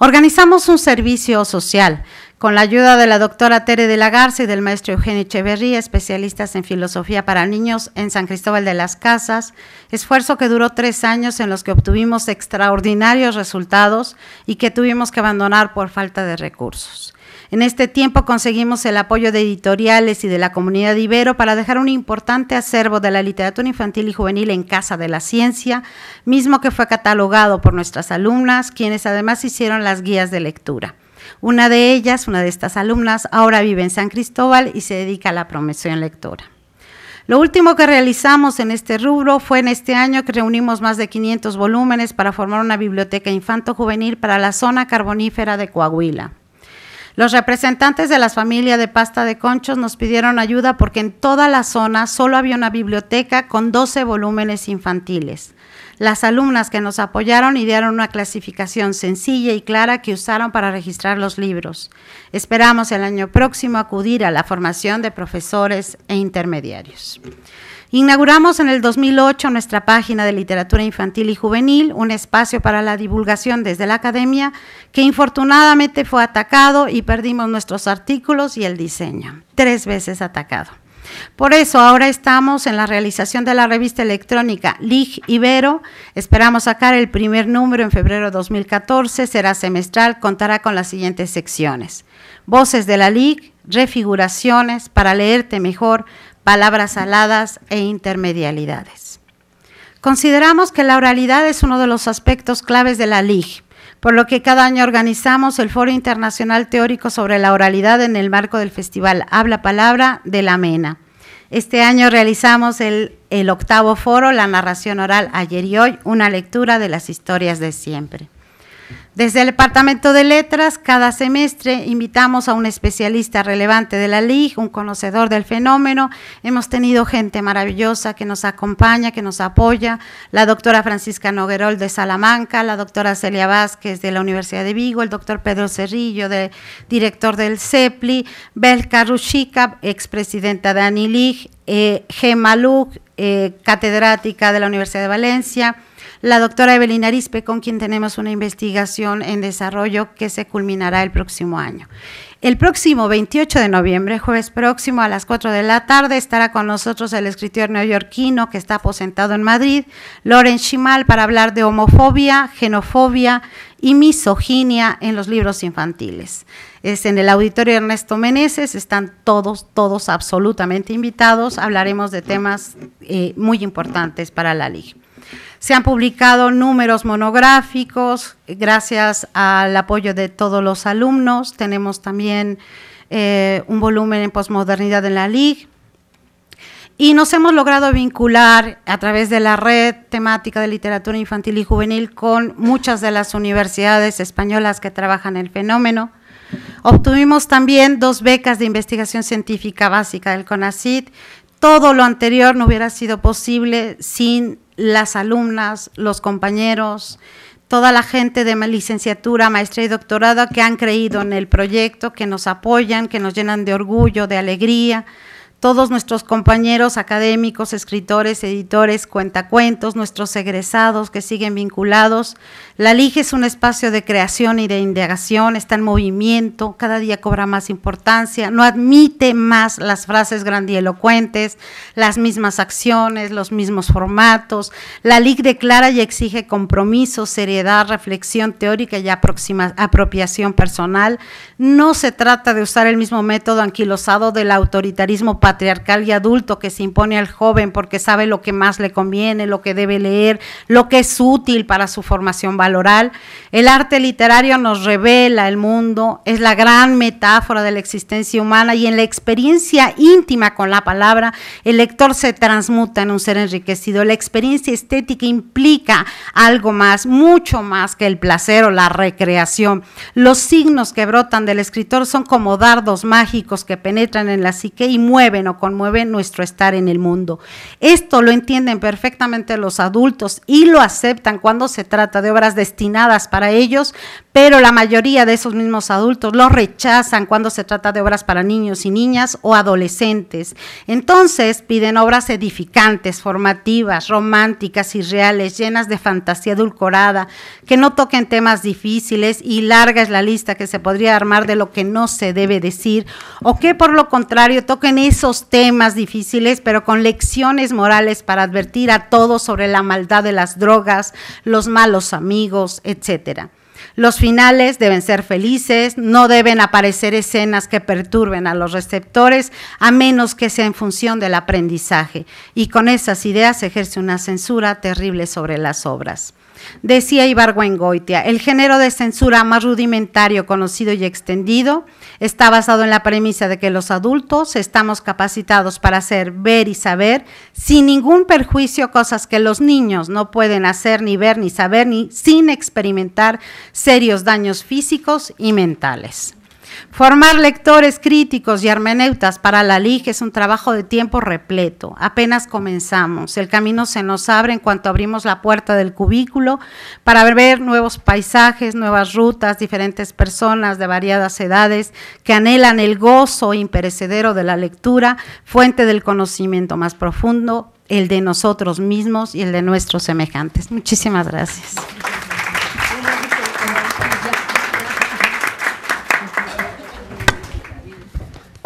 S5: Organizamos un servicio social con la ayuda de la doctora Tere de la Garza y del maestro Eugenio Echeverría, especialistas en filosofía para niños en San Cristóbal de las Casas, esfuerzo que duró tres años en los que obtuvimos extraordinarios resultados y que tuvimos que abandonar por falta de recursos. En este tiempo conseguimos el apoyo de editoriales y de la comunidad de Ibero para dejar un importante acervo de la literatura infantil y juvenil en Casa de la Ciencia, mismo que fue catalogado por nuestras alumnas, quienes además hicieron las guías de lectura. Una de ellas, una de estas alumnas, ahora vive en San Cristóbal y se dedica a la promoción lectora. Lo último que realizamos en este rubro fue en este año que reunimos más de 500 volúmenes para formar una biblioteca infanto-juvenil para la zona carbonífera de Coahuila. Los representantes de las familias de pasta de conchos nos pidieron ayuda porque en toda la zona solo había una biblioteca con 12 volúmenes infantiles. Las alumnas que nos apoyaron idearon una clasificación sencilla y clara que usaron para registrar los libros. Esperamos el año próximo acudir a la formación de profesores e intermediarios. Inauguramos en el 2008 nuestra página de literatura infantil y juvenil, un espacio para la divulgación desde la academia, que infortunadamente fue atacado y perdimos nuestros artículos y el diseño, tres veces atacado. Por eso ahora estamos en la realización de la revista electrónica LIG Ibero. Esperamos sacar el primer número en febrero de 2014, será semestral, contará con las siguientes secciones. Voces de la LIG, refiguraciones para leerte mejor, palabras aladas e intermedialidades. Consideramos que la oralidad es uno de los aspectos claves de la LIG, por lo que cada año organizamos el Foro Internacional Teórico sobre la Oralidad en el marco del Festival Habla Palabra de la MENA. Este año realizamos el, el octavo foro, la narración oral ayer y hoy, una lectura de las historias de siempre. Desde el Departamento de Letras, cada semestre invitamos a un especialista relevante de la LIG, un conocedor del fenómeno. Hemos tenido gente maravillosa que nos acompaña, que nos apoya, la doctora Francisca Noguerol de Salamanca, la doctora Celia Vázquez de la Universidad de Vigo, el doctor Pedro Cerrillo, de, director del CEPLI, Belka Rushika, expresidenta de ANILIG, eh, Gemma eh, catedrática de la Universidad de Valencia, la doctora Evelyn Arispe, con quien tenemos una investigación en desarrollo que se culminará el próximo año. El próximo 28 de noviembre, jueves próximo a las 4 de la tarde, estará con nosotros el escritor neoyorquino que está aposentado en Madrid, Loren Schimal, para hablar de homofobia, genofobia y misoginia en los libros infantiles. Es en el auditorio Ernesto Meneses, están todos, todos absolutamente invitados. Hablaremos de temas eh, muy importantes para la Liga. Se han publicado números monográficos gracias al apoyo de todos los alumnos. Tenemos también eh, un volumen en posmodernidad en la LIG. Y nos hemos logrado vincular a través de la red temática de literatura infantil y juvenil con muchas de las universidades españolas que trabajan el fenómeno. Obtuvimos también dos becas de investigación científica básica del CONACYT. Todo lo anterior no hubiera sido posible sin las alumnas, los compañeros, toda la gente de licenciatura, maestría y doctorado que han creído en el proyecto, que nos apoyan, que nos llenan de orgullo, de alegría, todos nuestros compañeros académicos, escritores, editores, cuentacuentos, nuestros egresados que siguen vinculados. La LIG es un espacio de creación y de indagación, está en movimiento, cada día cobra más importancia, no admite más las frases grandilocuentes, las mismas acciones, los mismos formatos. La LIG declara y exige compromiso, seriedad, reflexión teórica y apropiación personal. No se trata de usar el mismo método anquilosado del autoritarismo para patriarcal y adulto que se impone al joven porque sabe lo que más le conviene, lo que debe leer, lo que es útil para su formación valoral. El arte literario nos revela el mundo, es la gran metáfora de la existencia humana y en la experiencia íntima con la palabra, el lector se transmuta en un ser enriquecido. La experiencia estética implica algo más, mucho más que el placer o la recreación. Los signos que brotan del escritor son como dardos mágicos que penetran en la psique y mueven conmueve nuestro estar en el mundo. Esto lo entienden perfectamente los adultos y lo aceptan cuando se trata de obras destinadas para ellos, pero la mayoría de esos mismos adultos los rechazan cuando se trata de obras para niños y niñas o adolescentes. Entonces piden obras edificantes, formativas, románticas y reales, llenas de fantasía edulcorada, que no toquen temas difíciles y larga es la lista que se podría armar de lo que no se debe decir o que por lo contrario toquen esos temas difíciles pero con lecciones morales para advertir a todos sobre la maldad de las drogas, los malos amigos, etcétera. Los finales deben ser felices, no deben aparecer escenas que perturben a los receptores, a menos que sea en función del aprendizaje. Y con esas ideas ejerce una censura terrible sobre las obras. Decía Ibargüengoitia, el género de censura más rudimentario, conocido y extendido está basado en la premisa de que los adultos estamos capacitados para hacer, ver y saber sin ningún perjuicio cosas que los niños no pueden hacer ni ver ni saber ni sin experimentar serios daños físicos y mentales. Formar lectores críticos y hermeneutas para la LIG es un trabajo de tiempo repleto. Apenas comenzamos. El camino se nos abre en cuanto abrimos la puerta del cubículo para ver nuevos paisajes, nuevas rutas, diferentes personas de variadas edades que anhelan el gozo imperecedero de la lectura, fuente del conocimiento más profundo, el de nosotros mismos y el de nuestros semejantes.
S1: Muchísimas gracias.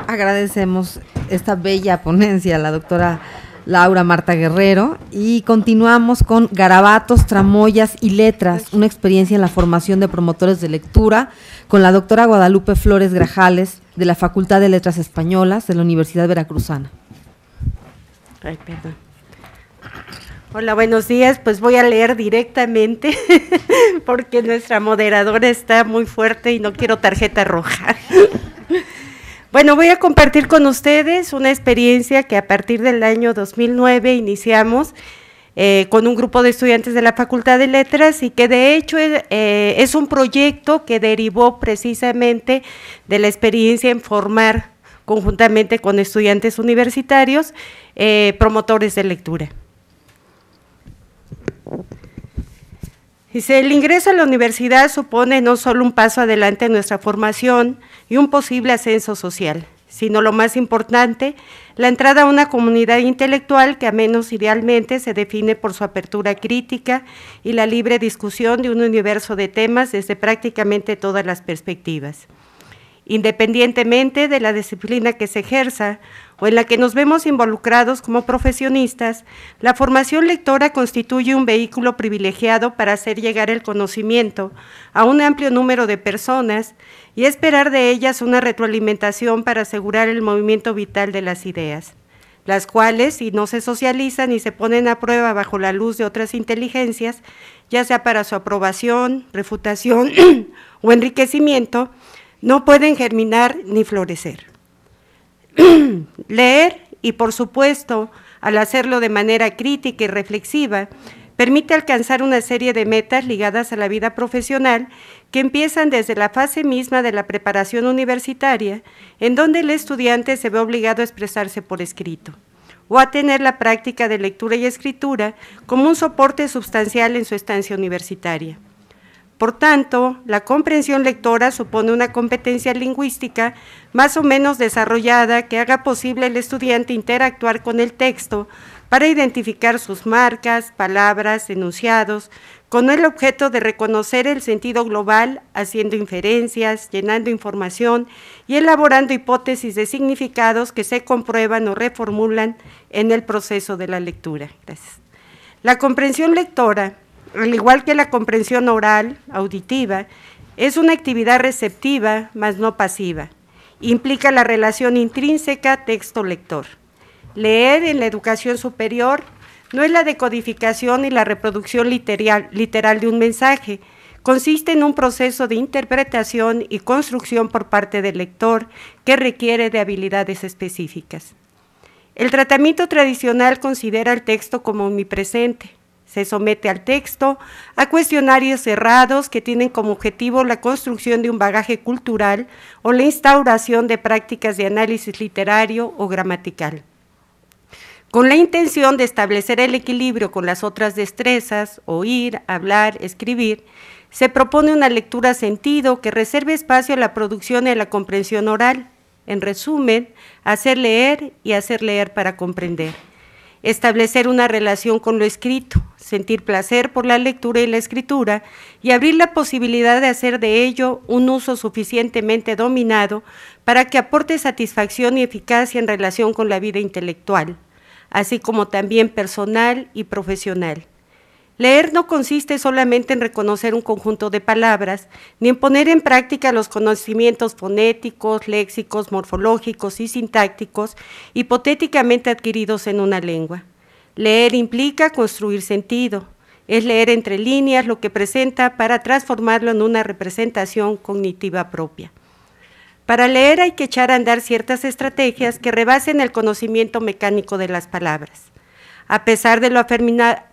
S1: Agradecemos esta bella ponencia a la doctora Laura Marta Guerrero y continuamos con Garabatos, Tramoyas y Letras, una experiencia en la formación de promotores de lectura con la doctora Guadalupe Flores Grajales de la Facultad de Letras Españolas de la Universidad Veracruzana. Ay, perdón.
S6: Hola, buenos días. Pues voy a leer directamente porque nuestra moderadora está muy fuerte y no quiero tarjeta roja. Bueno, voy a compartir con ustedes una experiencia que a partir del año 2009 iniciamos eh, con un grupo de estudiantes de la Facultad de Letras y que de hecho es eh, un proyecto que derivó precisamente de la experiencia en formar conjuntamente con estudiantes universitarios eh, promotores de lectura. Dice, el ingreso a la universidad supone no solo un paso adelante en nuestra formación, y un posible ascenso social, sino lo más importante, la entrada a una comunidad intelectual que a menos idealmente se define por su apertura crítica y la libre discusión de un universo de temas desde prácticamente todas las perspectivas. Independientemente de la disciplina que se ejerza, o en la que nos vemos involucrados como profesionistas, la formación lectora constituye un vehículo privilegiado para hacer llegar el conocimiento a un amplio número de personas y esperar de ellas una retroalimentación para asegurar el movimiento vital de las ideas, las cuales, si no se socializan y se ponen a prueba bajo la luz de otras inteligencias, ya sea para su aprobación, refutación o enriquecimiento, no pueden germinar ni florecer. Leer y, por supuesto, al hacerlo de manera crítica y reflexiva, permite alcanzar una serie de metas ligadas a la vida profesional que empiezan desde la fase misma de la preparación universitaria, en donde el estudiante se ve obligado a expresarse por escrito o a tener la práctica de lectura y escritura como un soporte sustancial en su estancia universitaria. Por tanto, la comprensión lectora supone una competencia lingüística más o menos desarrollada que haga posible al estudiante interactuar con el texto para identificar sus marcas, palabras, enunciados, con el objeto de reconocer el sentido global, haciendo inferencias, llenando información y elaborando hipótesis de significados que se comprueban o reformulan en el proceso de la lectura. La comprensión lectora al igual que la comprensión oral, auditiva, es una actividad receptiva, mas no pasiva. Implica la relación intrínseca texto-lector. Leer en la educación superior no es la decodificación y la reproducción literal, literal de un mensaje, consiste en un proceso de interpretación y construcción por parte del lector que requiere de habilidades específicas. El tratamiento tradicional considera el texto como omnipresente, se somete al texto a cuestionarios cerrados que tienen como objetivo la construcción de un bagaje cultural o la instauración de prácticas de análisis literario o gramatical. Con la intención de establecer el equilibrio con las otras destrezas, oír, hablar, escribir, se propone una lectura sentido que reserve espacio a la producción y a la comprensión oral. En resumen, hacer leer y hacer leer para comprender establecer una relación con lo escrito, sentir placer por la lectura y la escritura y abrir la posibilidad de hacer de ello un uso suficientemente dominado para que aporte satisfacción y eficacia en relación con la vida intelectual, así como también personal y profesional. Leer no consiste solamente en reconocer un conjunto de palabras, ni en poner en práctica los conocimientos fonéticos, léxicos, morfológicos y sintácticos hipotéticamente adquiridos en una lengua. Leer implica construir sentido, es leer entre líneas lo que presenta para transformarlo en una representación cognitiva propia. Para leer hay que echar a andar ciertas estrategias que rebasen el conocimiento mecánico de las palabras. A pesar de lo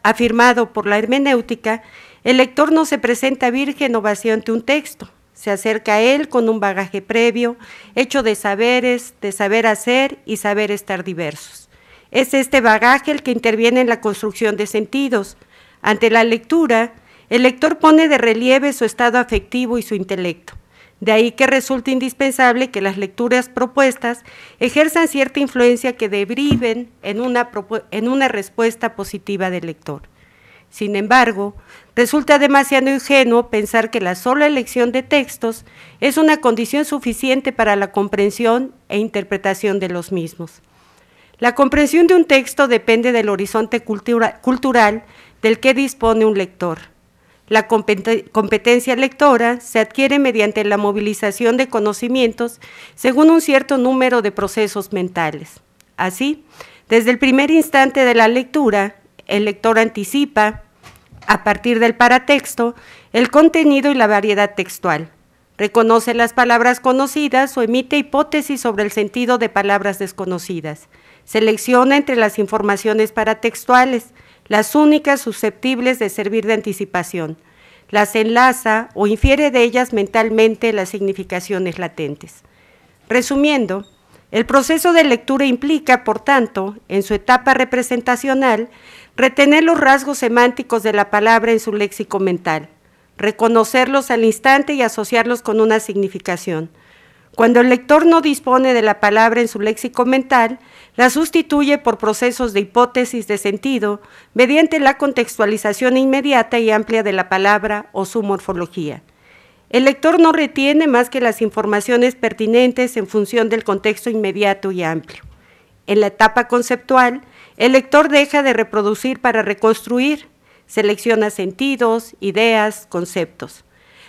S6: afirmado por la hermenéutica, el lector no se presenta virgen o vacío ante un texto. Se acerca a él con un bagaje previo, hecho de saberes, de saber hacer y saber estar diversos. Es este bagaje el que interviene en la construcción de sentidos. Ante la lectura, el lector pone de relieve su estado afectivo y su intelecto. De ahí que resulta indispensable que las lecturas propuestas ejerzan cierta influencia que deriven en una, en una respuesta positiva del lector. Sin embargo, resulta demasiado ingenuo pensar que la sola elección de textos es una condición suficiente para la comprensión e interpretación de los mismos. La comprensión de un texto depende del horizonte cultural del que dispone un lector. La competencia lectora se adquiere mediante la movilización de conocimientos según un cierto número de procesos mentales. Así, desde el primer instante de la lectura, el lector anticipa, a partir del paratexto, el contenido y la variedad textual. Reconoce las palabras conocidas o emite hipótesis sobre el sentido de palabras desconocidas. Selecciona entre las informaciones paratextuales, las únicas susceptibles de servir de anticipación. Las enlaza o infiere de ellas mentalmente las significaciones latentes. Resumiendo, el proceso de lectura implica, por tanto, en su etapa representacional, retener los rasgos semánticos de la palabra en su léxico mental, reconocerlos al instante y asociarlos con una significación. Cuando el lector no dispone de la palabra en su léxico mental, la sustituye por procesos de hipótesis de sentido mediante la contextualización inmediata y amplia de la palabra o su morfología. El lector no retiene más que las informaciones pertinentes en función del contexto inmediato y amplio. En la etapa conceptual, el lector deja de reproducir para reconstruir, selecciona sentidos, ideas, conceptos.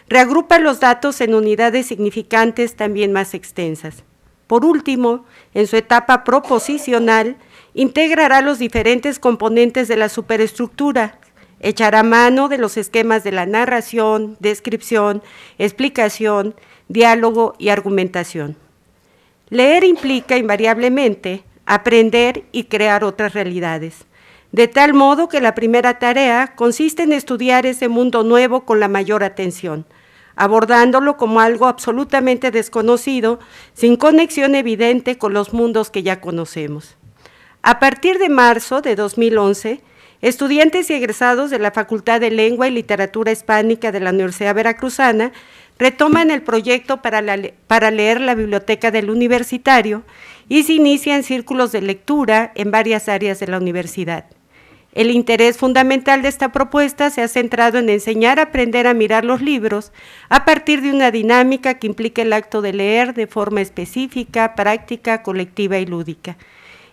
S6: Reagrupa los datos en unidades significantes también más extensas. Por último, en su etapa proposicional, integrará los diferentes componentes de la superestructura, echará mano de los esquemas de la narración, descripción, explicación, diálogo y argumentación. Leer implica invariablemente aprender y crear otras realidades. De tal modo que la primera tarea consiste en estudiar ese mundo nuevo con la mayor atención, abordándolo como algo absolutamente desconocido, sin conexión evidente con los mundos que ya conocemos. A partir de marzo de 2011, estudiantes y egresados de la Facultad de Lengua y Literatura Hispánica de la Universidad Veracruzana retoman el proyecto para, leer la biblioteca del universitario y se inician círculos de lectura en varias áreas de la universidad. El interés fundamental de esta propuesta se ha centrado en enseñar a aprender a mirar los libros a partir de una dinámica que implica el acto de leer de forma específica, práctica, colectiva y lúdica.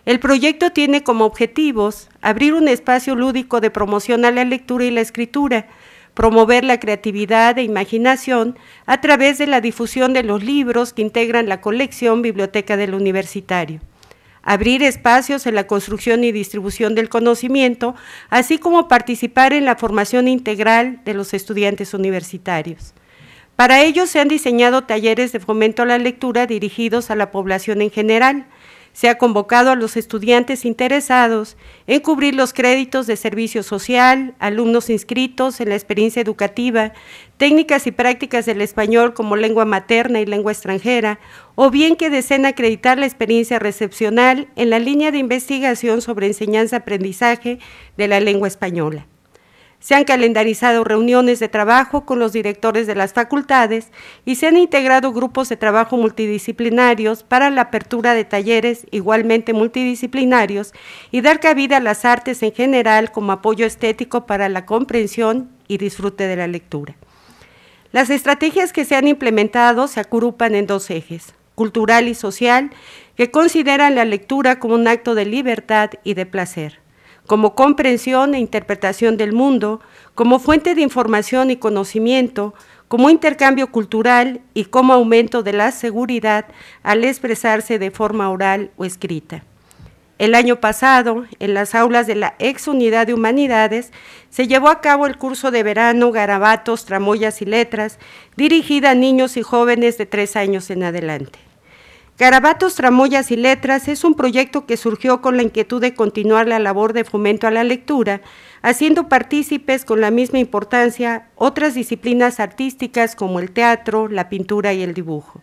S6: El proyecto tiene como objetivos abrir un espacio lúdico de promoción a la lectura y la escritura, promover la creatividad e imaginación a través de la difusión de los libros que integran la colección biblioteca del universitario abrir espacios en la construcción y distribución del conocimiento, así como participar en la formación integral de los estudiantes universitarios. Para ello se han diseñado talleres de fomento a la lectura dirigidos a la población en general, se ha convocado a los estudiantes interesados en cubrir los créditos de servicio social, alumnos inscritos en la experiencia educativa, técnicas y prácticas del español como lengua materna y lengua extranjera, o bien que deseen acreditar la experiencia recepcional en la línea de investigación sobre enseñanza-aprendizaje de la lengua española. Se han calendarizado reuniones de trabajo con los directores de las facultades y se han integrado grupos de trabajo multidisciplinarios para la apertura de talleres igualmente multidisciplinarios y dar cabida a las artes en general como apoyo estético para la comprensión y disfrute de la lectura. Las estrategias que se han implementado se agrupan en dos ejes, cultural y social, que consideran la lectura como un acto de libertad y de placer como comprensión e interpretación del mundo, como fuente de información y conocimiento, como intercambio cultural y como aumento de la seguridad al expresarse de forma oral o escrita. El año pasado, en las aulas de la ex unidad de humanidades, se llevó a cabo el curso de verano Garabatos, Tramoyas y Letras, dirigida a niños y jóvenes de tres años en adelante. Carabatos, Tramoyas y Letras es un proyecto que surgió con la inquietud de continuar la labor de fomento a la lectura, haciendo partícipes con la misma importancia otras disciplinas artísticas como el teatro, la pintura y el dibujo.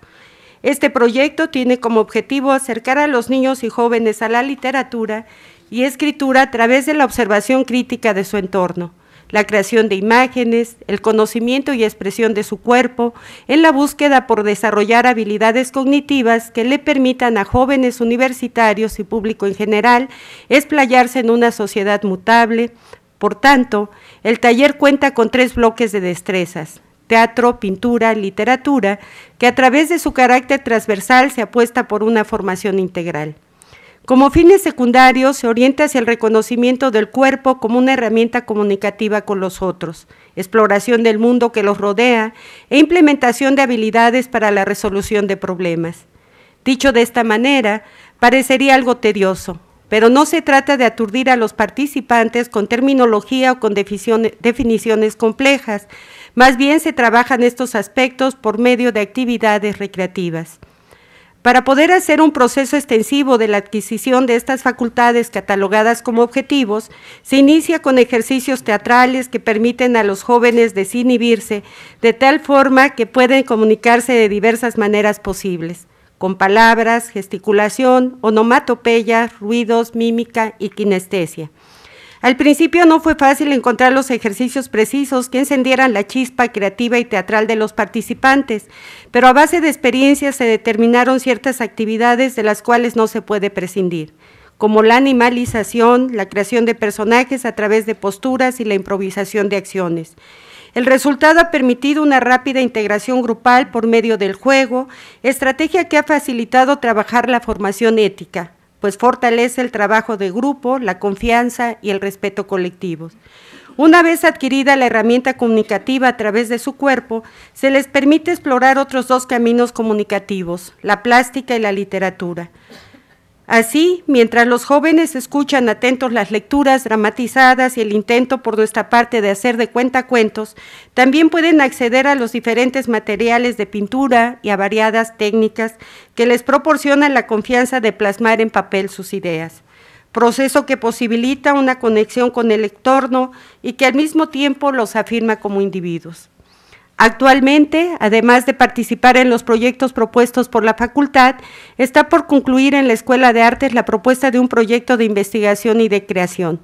S6: Este proyecto tiene como objetivo acercar a los niños y jóvenes a la literatura y escritura a través de la observación crítica de su entorno la creación de imágenes, el conocimiento y expresión de su cuerpo, en la búsqueda por desarrollar habilidades cognitivas que le permitan a jóvenes universitarios y público en general explayarse en una sociedad mutable. Por tanto, el taller cuenta con tres bloques de destrezas, teatro, pintura, literatura, que a través de su carácter transversal se apuesta por una formación integral. Como fines secundarios, se orienta hacia el reconocimiento del cuerpo como una herramienta comunicativa con los otros, exploración del mundo que los rodea e implementación de habilidades para la resolución de problemas. Dicho de esta manera, parecería algo tedioso, pero no se trata de aturdir a los participantes con terminología o con definiciones complejas, más bien se trabajan estos aspectos por medio de actividades recreativas. Para poder hacer un proceso extensivo de la adquisición de estas facultades catalogadas como objetivos, se inicia con ejercicios teatrales que permiten a los jóvenes desinhibirse de tal forma que pueden comunicarse de diversas maneras posibles, con palabras, gesticulación, onomatopeya, ruidos, mímica y kinestesia. Al principio no fue fácil encontrar los ejercicios precisos que encendieran la chispa creativa y teatral de los participantes, pero a base de experiencias se determinaron ciertas actividades de las cuales no se puede prescindir, como la animalización, la creación de personajes a través de posturas y la improvisación de acciones. El resultado ha permitido una rápida integración grupal por medio del juego, estrategia que ha facilitado trabajar la formación ética pues fortalece el trabajo de grupo, la confianza y el respeto colectivos. Una vez adquirida la herramienta comunicativa a través de su cuerpo, se les permite explorar otros dos caminos comunicativos, la plástica y la literatura. Así, mientras los jóvenes escuchan atentos las lecturas dramatizadas y el intento por nuestra parte de hacer de cuenta cuentos, también pueden acceder a los diferentes materiales de pintura y a variadas técnicas que les proporcionan la confianza de plasmar en papel sus ideas proceso que posibilita una conexión con el entorno y que al mismo tiempo los afirma como individuos. Actualmente, además de participar en los proyectos propuestos por la facultad, está por concluir en la Escuela de Artes la propuesta de un proyecto de investigación y de creación.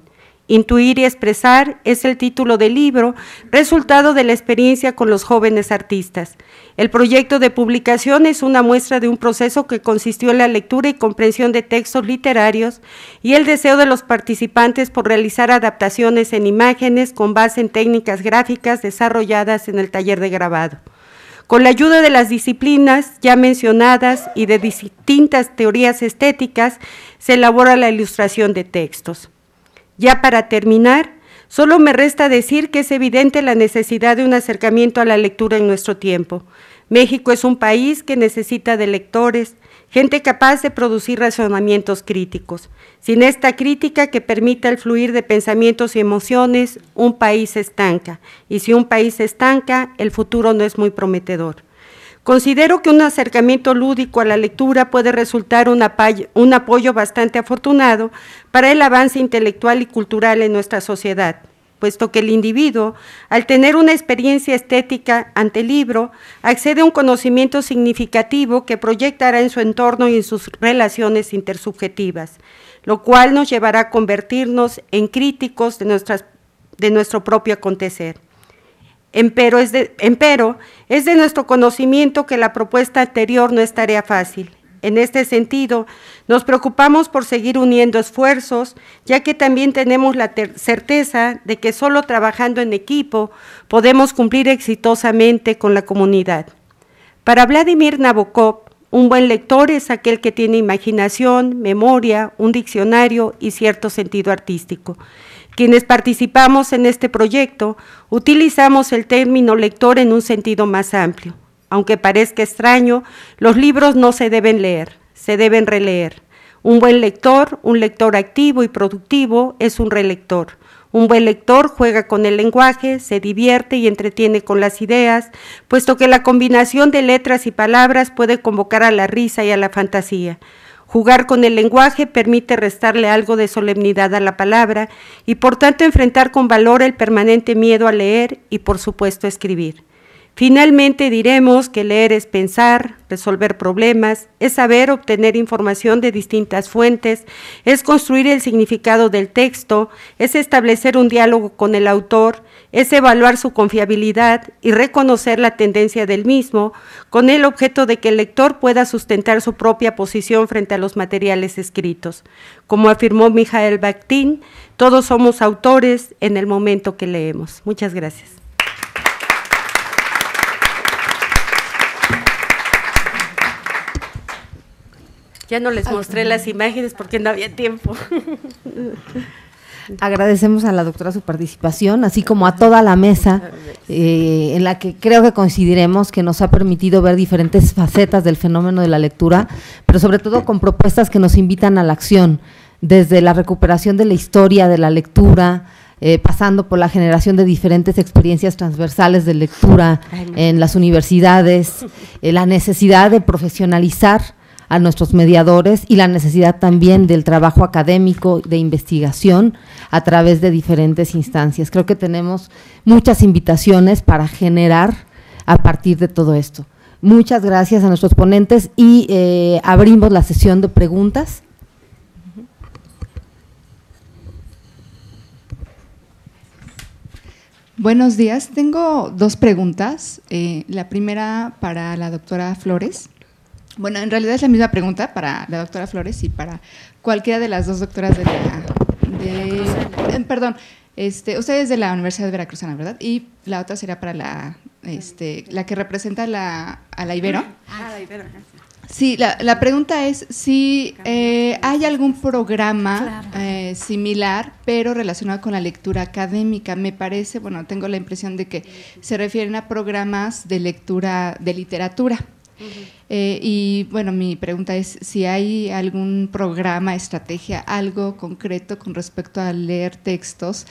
S6: Intuir y expresar es el título del libro, resultado de la experiencia con los jóvenes artistas. El proyecto de publicación es una muestra de un proceso que consistió en la lectura y comprensión de textos literarios y el deseo de los participantes por realizar adaptaciones en imágenes con base en técnicas gráficas desarrolladas en el taller de grabado. Con la ayuda de las disciplinas ya mencionadas y de distintas teorías estéticas, se elabora la ilustración de textos. Ya para terminar, solo me resta decir que es evidente la necesidad de un acercamiento a la lectura en nuestro tiempo. México es un país que necesita de lectores, gente capaz de producir razonamientos críticos. Sin esta crítica que permita el fluir de pensamientos y emociones, un país estanca. Y si un país estanca, el futuro no es muy prometedor. Considero que un acercamiento lúdico a la lectura puede resultar un, apoyo, bastante afortunado para el avance intelectual y cultural en nuestra sociedad puesto que el individuo, al tener una experiencia estética ante el libro, accede a un conocimiento significativo que proyectará en su entorno y en sus relaciones intersubjetivas, lo cual nos llevará a convertirnos en críticos de nuestro propio acontecer. Empero es, de, es de nuestro conocimiento que la propuesta anterior no es tarea fácil. En este sentido, nos preocupamos por seguir uniendo esfuerzos, ya que también tenemos la certeza de que solo trabajando en equipo podemos cumplir exitosamente con la comunidad. Para Vladimir Nabokov, un buen lector es aquel que tiene imaginación, memoria, un diccionario y cierto sentido artístico. Quienes participamos en este proyecto utilizamos el término lector en un sentido más amplio. Aunque parezca extraño, los libros no se deben leer, se deben releer. Un buen lector, un lector activo y productivo, es un relector. Un buen lector juega con el lenguaje, se divierte y entretiene con las ideas, puesto que la combinación de letras y palabras puede convocar a la risa y a la fantasía. Jugar con el lenguaje permite restarle algo de solemnidad a la palabra y por tanto enfrentar con valor el permanente miedo a leer y por supuesto a escribir. Finalmente diremos que leer es pensar, resolver problemas, es saber obtener información de distintas fuentes, es construir el significado del texto, es establecer un diálogo con el autor, es evaluar su confiabilidad y reconocer la tendencia del mismo, con el objeto de que el lector pueda sustentar su propia posición frente a los materiales escritos. Como afirmó Mijael Bakhtin, todos somos autores en el momento que leemos. Muchas gracias. Ya no les mostré las imágenes porque no había tiempo.
S1: Agradecemos a la doctora su participación, así como a toda la mesa, eh, en la que creo que coincidiremos que nos ha permitido ver diferentes facetas del fenómeno de la lectura, pero sobre todo con propuestas que nos invitan a la acción, desde la recuperación de la historia de la lectura, eh, pasando por la generación de diferentes experiencias transversales de lectura en las universidades, eh, la necesidad de profesionalizar a nuestros mediadores y la necesidad también del trabajo académico de investigación a través de diferentes instancias. Creo que tenemos muchas invitaciones para generar a partir de todo esto. Muchas gracias a nuestros ponentes y eh, abrimos la sesión de preguntas.
S7: Buenos días, tengo dos preguntas. Eh, la primera para la doctora Flores. Bueno, en realidad es la misma pregunta para la doctora Flores y para cualquiera de las dos doctoras de la... Eh, perdón, este, usted es de la Universidad de Veracruzana, ¿verdad? Y la otra será para la, este, la que representa a la Ibero. Ah, la Ibero, Sí, la, pregunta es si eh, hay algún programa eh, similar, pero relacionado con la lectura académica. Me parece, bueno, tengo la impresión de que se refieren a programas de lectura de literatura. Eh, y bueno, mi pregunta es si hay algún programa, estrategia, algo concreto con respecto a leer textos,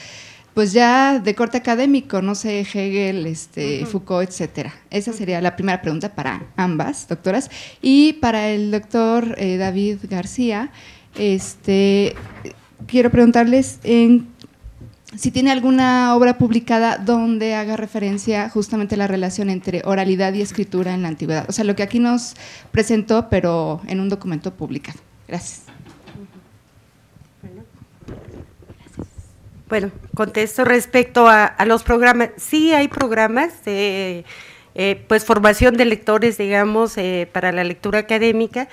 S7: pues ya de corte académico, no sé, Hegel, este, Foucault, etcétera. Esa sería la primera pregunta para ambas doctoras. Y para el doctor eh, David García, este, quiero preguntarles en si tiene alguna obra publicada donde haga referencia justamente a la relación entre oralidad y escritura en la antigüedad. O sea, lo que aquí nos presentó, pero en un documento publicado. Gracias. Bueno, contesto respecto a, los programas.
S6: Sí hay programas de eh, pues formación de lectores, digamos, eh, para la lectura académica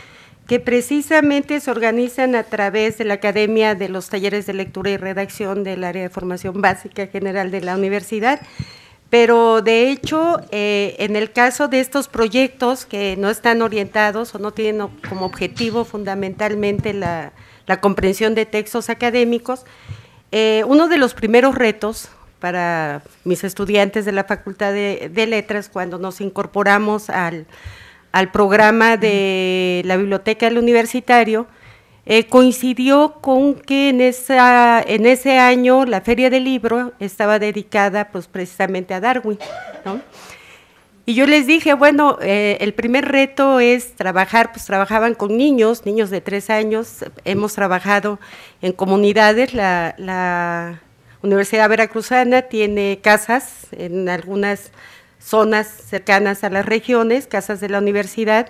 S6: que precisamente se organizan a través de la Academia de los Talleres de Lectura y Redacción del Área de Formación Básica General de la Universidad. Pero de hecho, eh, en el caso de estos proyectos que no están orientados o no tienen como objetivo fundamentalmente la, comprensión de textos académicos, eh, uno de los primeros retos para mis estudiantes de la Facultad de Letras cuando nos incorporamos al, al programa de la Biblioteca del Universitario, eh, coincidió con que en, ese año la Feria del Libro estaba dedicada pues, precisamente a Darwin. Y yo les dije, bueno, eh, el primer reto es trabajar, pues trabajaban con niños, niños de tres años, hemos trabajado en comunidades, la, la Universidad Veracruzana tiene casas en algunas zonas cercanas a las regiones, casas de la universidad,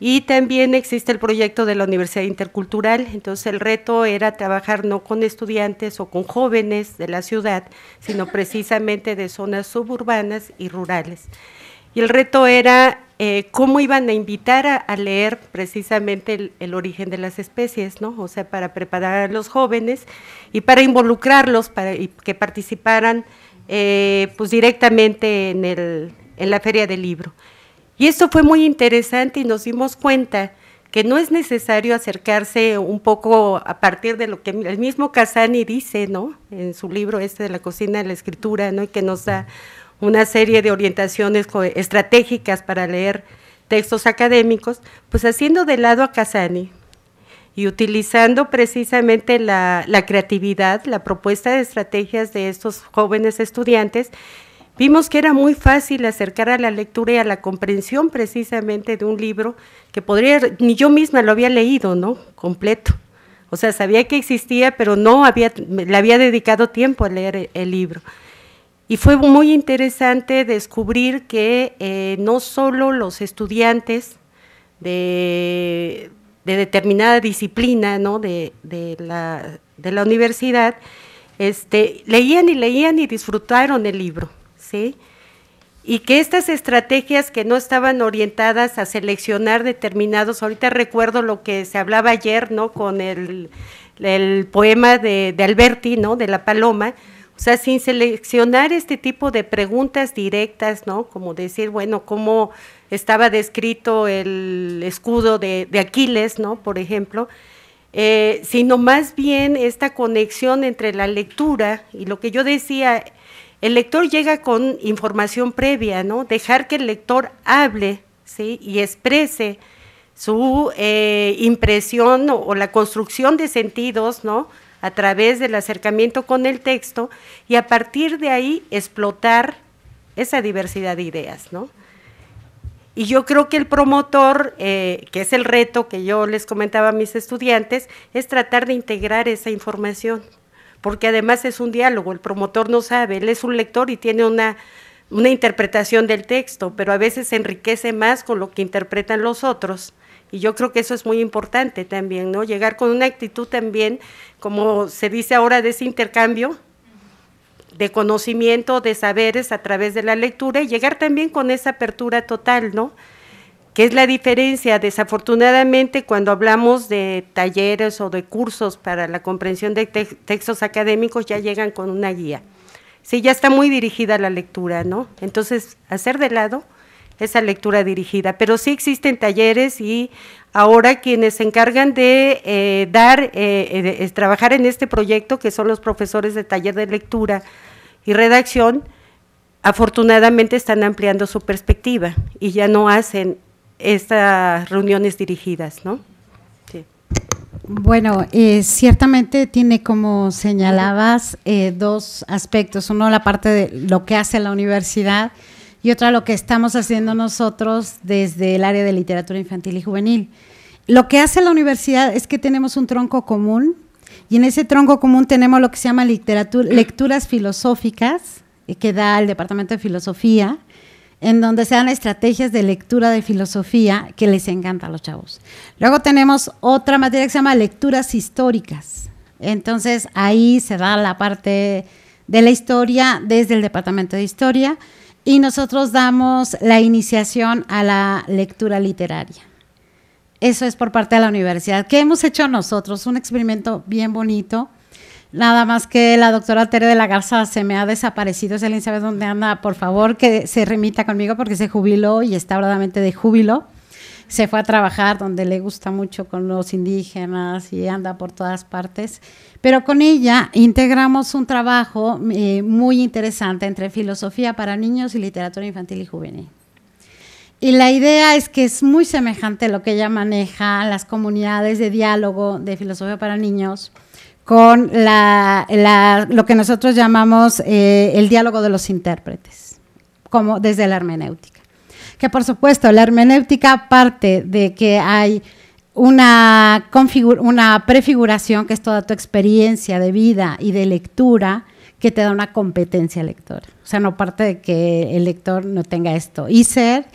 S6: y también existe el proyecto de la Universidad Intercultural, entonces el reto era trabajar no con estudiantes o con jóvenes de la ciudad, sino precisamente de zonas suburbanas y rurales. Y el reto era eh, cómo iban a invitar a, leer precisamente el, origen de las especies, ¿no? O sea, para preparar a los jóvenes y para involucrarlos, para que participaran eh, pues directamente en, la feria del libro. Y esto fue muy interesante y nos dimos cuenta que no es necesario acercarse un poco a partir de lo que el mismo Casani dice, ¿no? En su libro este de la cocina de la escritura, ¿no? Y que nos da una serie de orientaciones estratégicas para leer textos académicos, pues haciendo de lado a Casani, y utilizando precisamente la, creatividad, la propuesta de estrategias de estos jóvenes estudiantes, vimos que era muy fácil acercar a la lectura y a la comprensión precisamente de un libro que podría, ni yo misma lo había leído, ¿no? Completo. O sea, sabía que existía, pero no había, le había dedicado tiempo a leer el libro. Y fue muy interesante descubrir que eh, no solo los estudiantes de de determinada disciplina, ¿no? De, la, universidad, este, leían y leían y disfrutaron el libro, ¿sí? Y que estas estrategias que no estaban orientadas a seleccionar determinados, ahorita recuerdo lo que se hablaba ayer, ¿no? Con el, poema de, de, Alberti, ¿no? De la paloma, o sea, sin seleccionar este tipo de preguntas directas, ¿no? Como decir, bueno, ¿cómo estaba descrito el escudo de, Aquiles, ¿no? Por ejemplo, eh, sino más bien esta conexión entre la lectura y lo que yo decía, el lector llega con información previa, ¿no? Dejar que el lector hable, ¿sí? Y exprese su eh, impresión o, o, la construcción de sentidos, ¿no? A través del acercamiento con el texto y a partir de ahí explotar esa diversidad de ideas, ¿no? Y yo creo que el promotor, eh, que es el reto que yo les comentaba a mis estudiantes, es tratar de integrar esa información, porque además es un diálogo, el promotor no sabe, él es un lector y tiene una, una interpretación del texto, pero a veces se enriquece más con lo que interpretan los otros. Y yo creo que eso es muy importante también, ¿no? Llegar con una actitud también, como se dice ahora, de ese intercambio, de conocimiento, de saberes a través de la lectura y llegar también con esa apertura total, ¿no? que es la diferencia? Desafortunadamente, cuando hablamos de talleres o de cursos para la comprensión de textos académicos, ya llegan con una guía. Sí, ya está muy dirigida la lectura, ¿no? Entonces, hacer de lado esa lectura dirigida. Pero sí existen talleres y Ahora quienes se encargan de eh, dar, eh, trabajar en este proyecto, que son los profesores de taller de lectura y redacción, afortunadamente están ampliando su perspectiva y ya no hacen estas reuniones dirigidas, ¿no?
S5: Bueno, eh, ciertamente tiene, como señalabas, dos aspectos. Uno, la parte de lo que hace la universidad y otra lo que estamos haciendo nosotros desde el área de literatura infantil y juvenil. Lo que hace la universidad es que tenemos un tronco común y en ese tronco común tenemos lo que se llama literatura, lecturas filosóficas eh, que da el Departamento de Filosofía, en donde se dan estrategias de lectura de filosofía que les encanta a los chavos. Luego tenemos otra materia que se llama lecturas históricas. Entonces ahí se da la parte de la historia desde el Departamento de Historia y nosotros damos la iniciación a la lectura literaria. Eso es por parte de la universidad. ¿Qué hemos hecho nosotros? Un experimento bien bonito. Nada más que la doctora Tere de la Garza se me ha desaparecido. Si alguien sabe dónde anda, por favor, que se remita conmigo porque se jubiló y está verdaderamente de júbilo se fue a trabajar donde le gusta mucho con los indígenas y anda por todas partes. Pero con ella integramos un trabajo eh, muy interesante entre filosofía para niños y literatura infantil y juvenil. Y la idea es que es muy semejante a lo que ella maneja, las comunidades de diálogo de filosofía para niños, con lo que nosotros llamamos eh, el diálogo de los intérpretes, como desde la hermenéutica que por supuesto la hermenéutica parte de que hay una, una prefiguración que es toda tu experiencia de vida y de lectura que te da una competencia lectora. O sea, no parte de que el lector no tenga esto. Y ser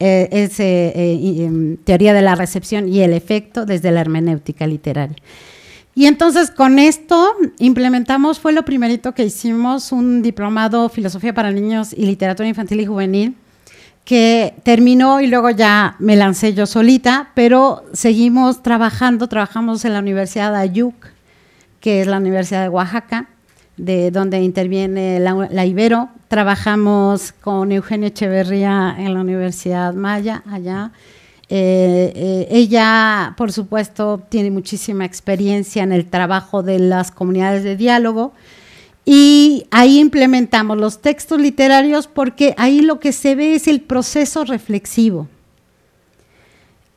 S5: eh, es eh, eh, em, teoría de la recepción y el efecto desde la hermenéutica literaria. Y entonces con esto implementamos, fue lo primerito que hicimos, un diplomado Filosofía para Niños y Literatura Infantil y Juvenil, que terminó y luego ya me lancé yo solita, pero seguimos trabajando, trabajamos en la Universidad de Ayuc, que es la Universidad de Oaxaca, de donde interviene la, Ibero. Trabajamos con Eugenio Echeverría en la Universidad Maya, allá. Eh, eh, ella, por supuesto, tiene muchísima experiencia en el trabajo de las comunidades de diálogo. Y ahí implementamos los textos literarios porque ahí lo que se ve es el proceso reflexivo.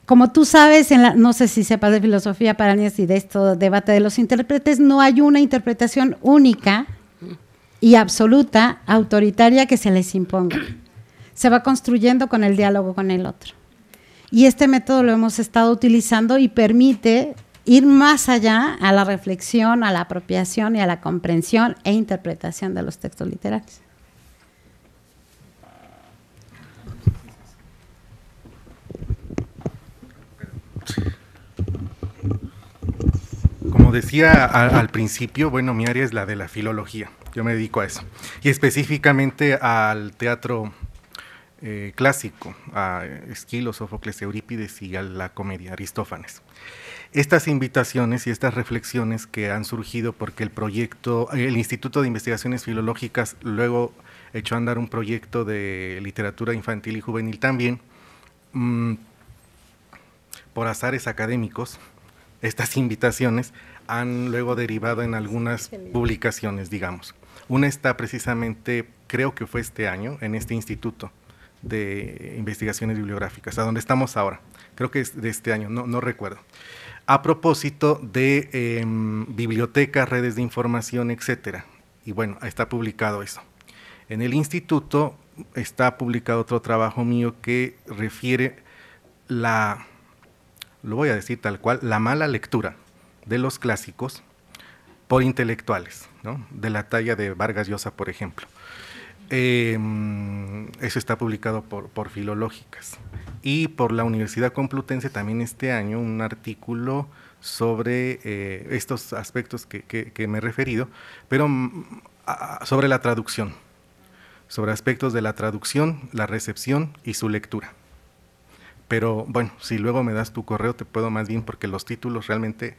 S5: Como tú sabes, no sé si sepas de filosofía para y de esto debate de los intérpretes, no hay una interpretación única y absoluta, autoritaria que se les imponga. Se va construyendo con el diálogo con el otro. Y este método lo hemos estado utilizando y permite ir más allá a la reflexión, a la apropiación y a la comprensión e interpretación de los textos literarios.
S2: Como decía al, principio, bueno, mi área es la de la filología, yo me dedico a eso, y específicamente al teatro eh, clásico, a Esquilo, Sófocles, Eurípides y a la comedia Aristófanes estas invitaciones y estas reflexiones que han surgido porque el proyecto, el Instituto de Investigaciones Filológicas luego echó a andar un proyecto de literatura infantil y juvenil también, mm, por azares académicos, estas invitaciones han luego derivado en algunas publicaciones, digamos. Una está precisamente, creo que fue este año, en este instituto de investigaciones bibliográficas, a donde estamos ahora. Creo que es de este año, no recuerdo a propósito de em, bibliotecas, redes de información, etcétera. Y bueno, está publicado eso. En el instituto está publicado otro trabajo mío que refiere la, lo voy a decir tal cual, la mala lectura de los clásicos por intelectuales, ¿no? de la talla de Vargas Llosa, por ejemplo. Em, eso está publicado por, Filológicas. Y por la Universidad Complutense también este año un artículo sobre eh, estos aspectos que, me he referido, pero mm, sobre la traducción, sobre aspectos de la traducción, la recepción y su lectura. Pero bueno, si luego me das tu correo te puedo más bien porque los títulos realmente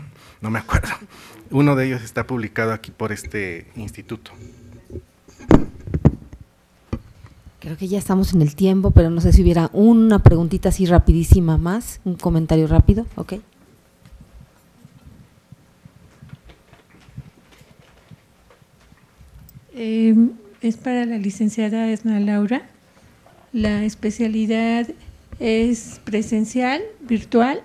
S2: no me acuerdo. Uno de ellos está publicado aquí por este instituto.
S1: Creo que ya estamos en el tiempo, pero no sé si hubiera una preguntita así rapidísima más, un comentario rápido, ¿ok?
S4: Em, es para la licenciada Esna Laura. La especialidad es presencial, virtual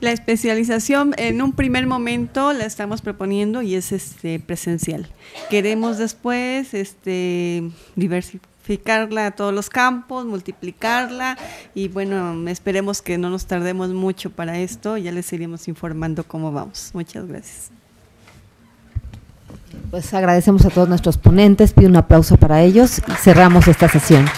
S4: la especialización en un primer momento la estamos proponiendo y es este presencial. Queremos después este diversificarla a todos los campos, multiplicarla y bueno, esperemos que no nos tardemos mucho para esto, ya les iremos informando cómo vamos. Muchas gracias.
S1: Pues agradecemos a todos nuestros ponentes, pido un aplauso para ellos y cerramos esta sesión.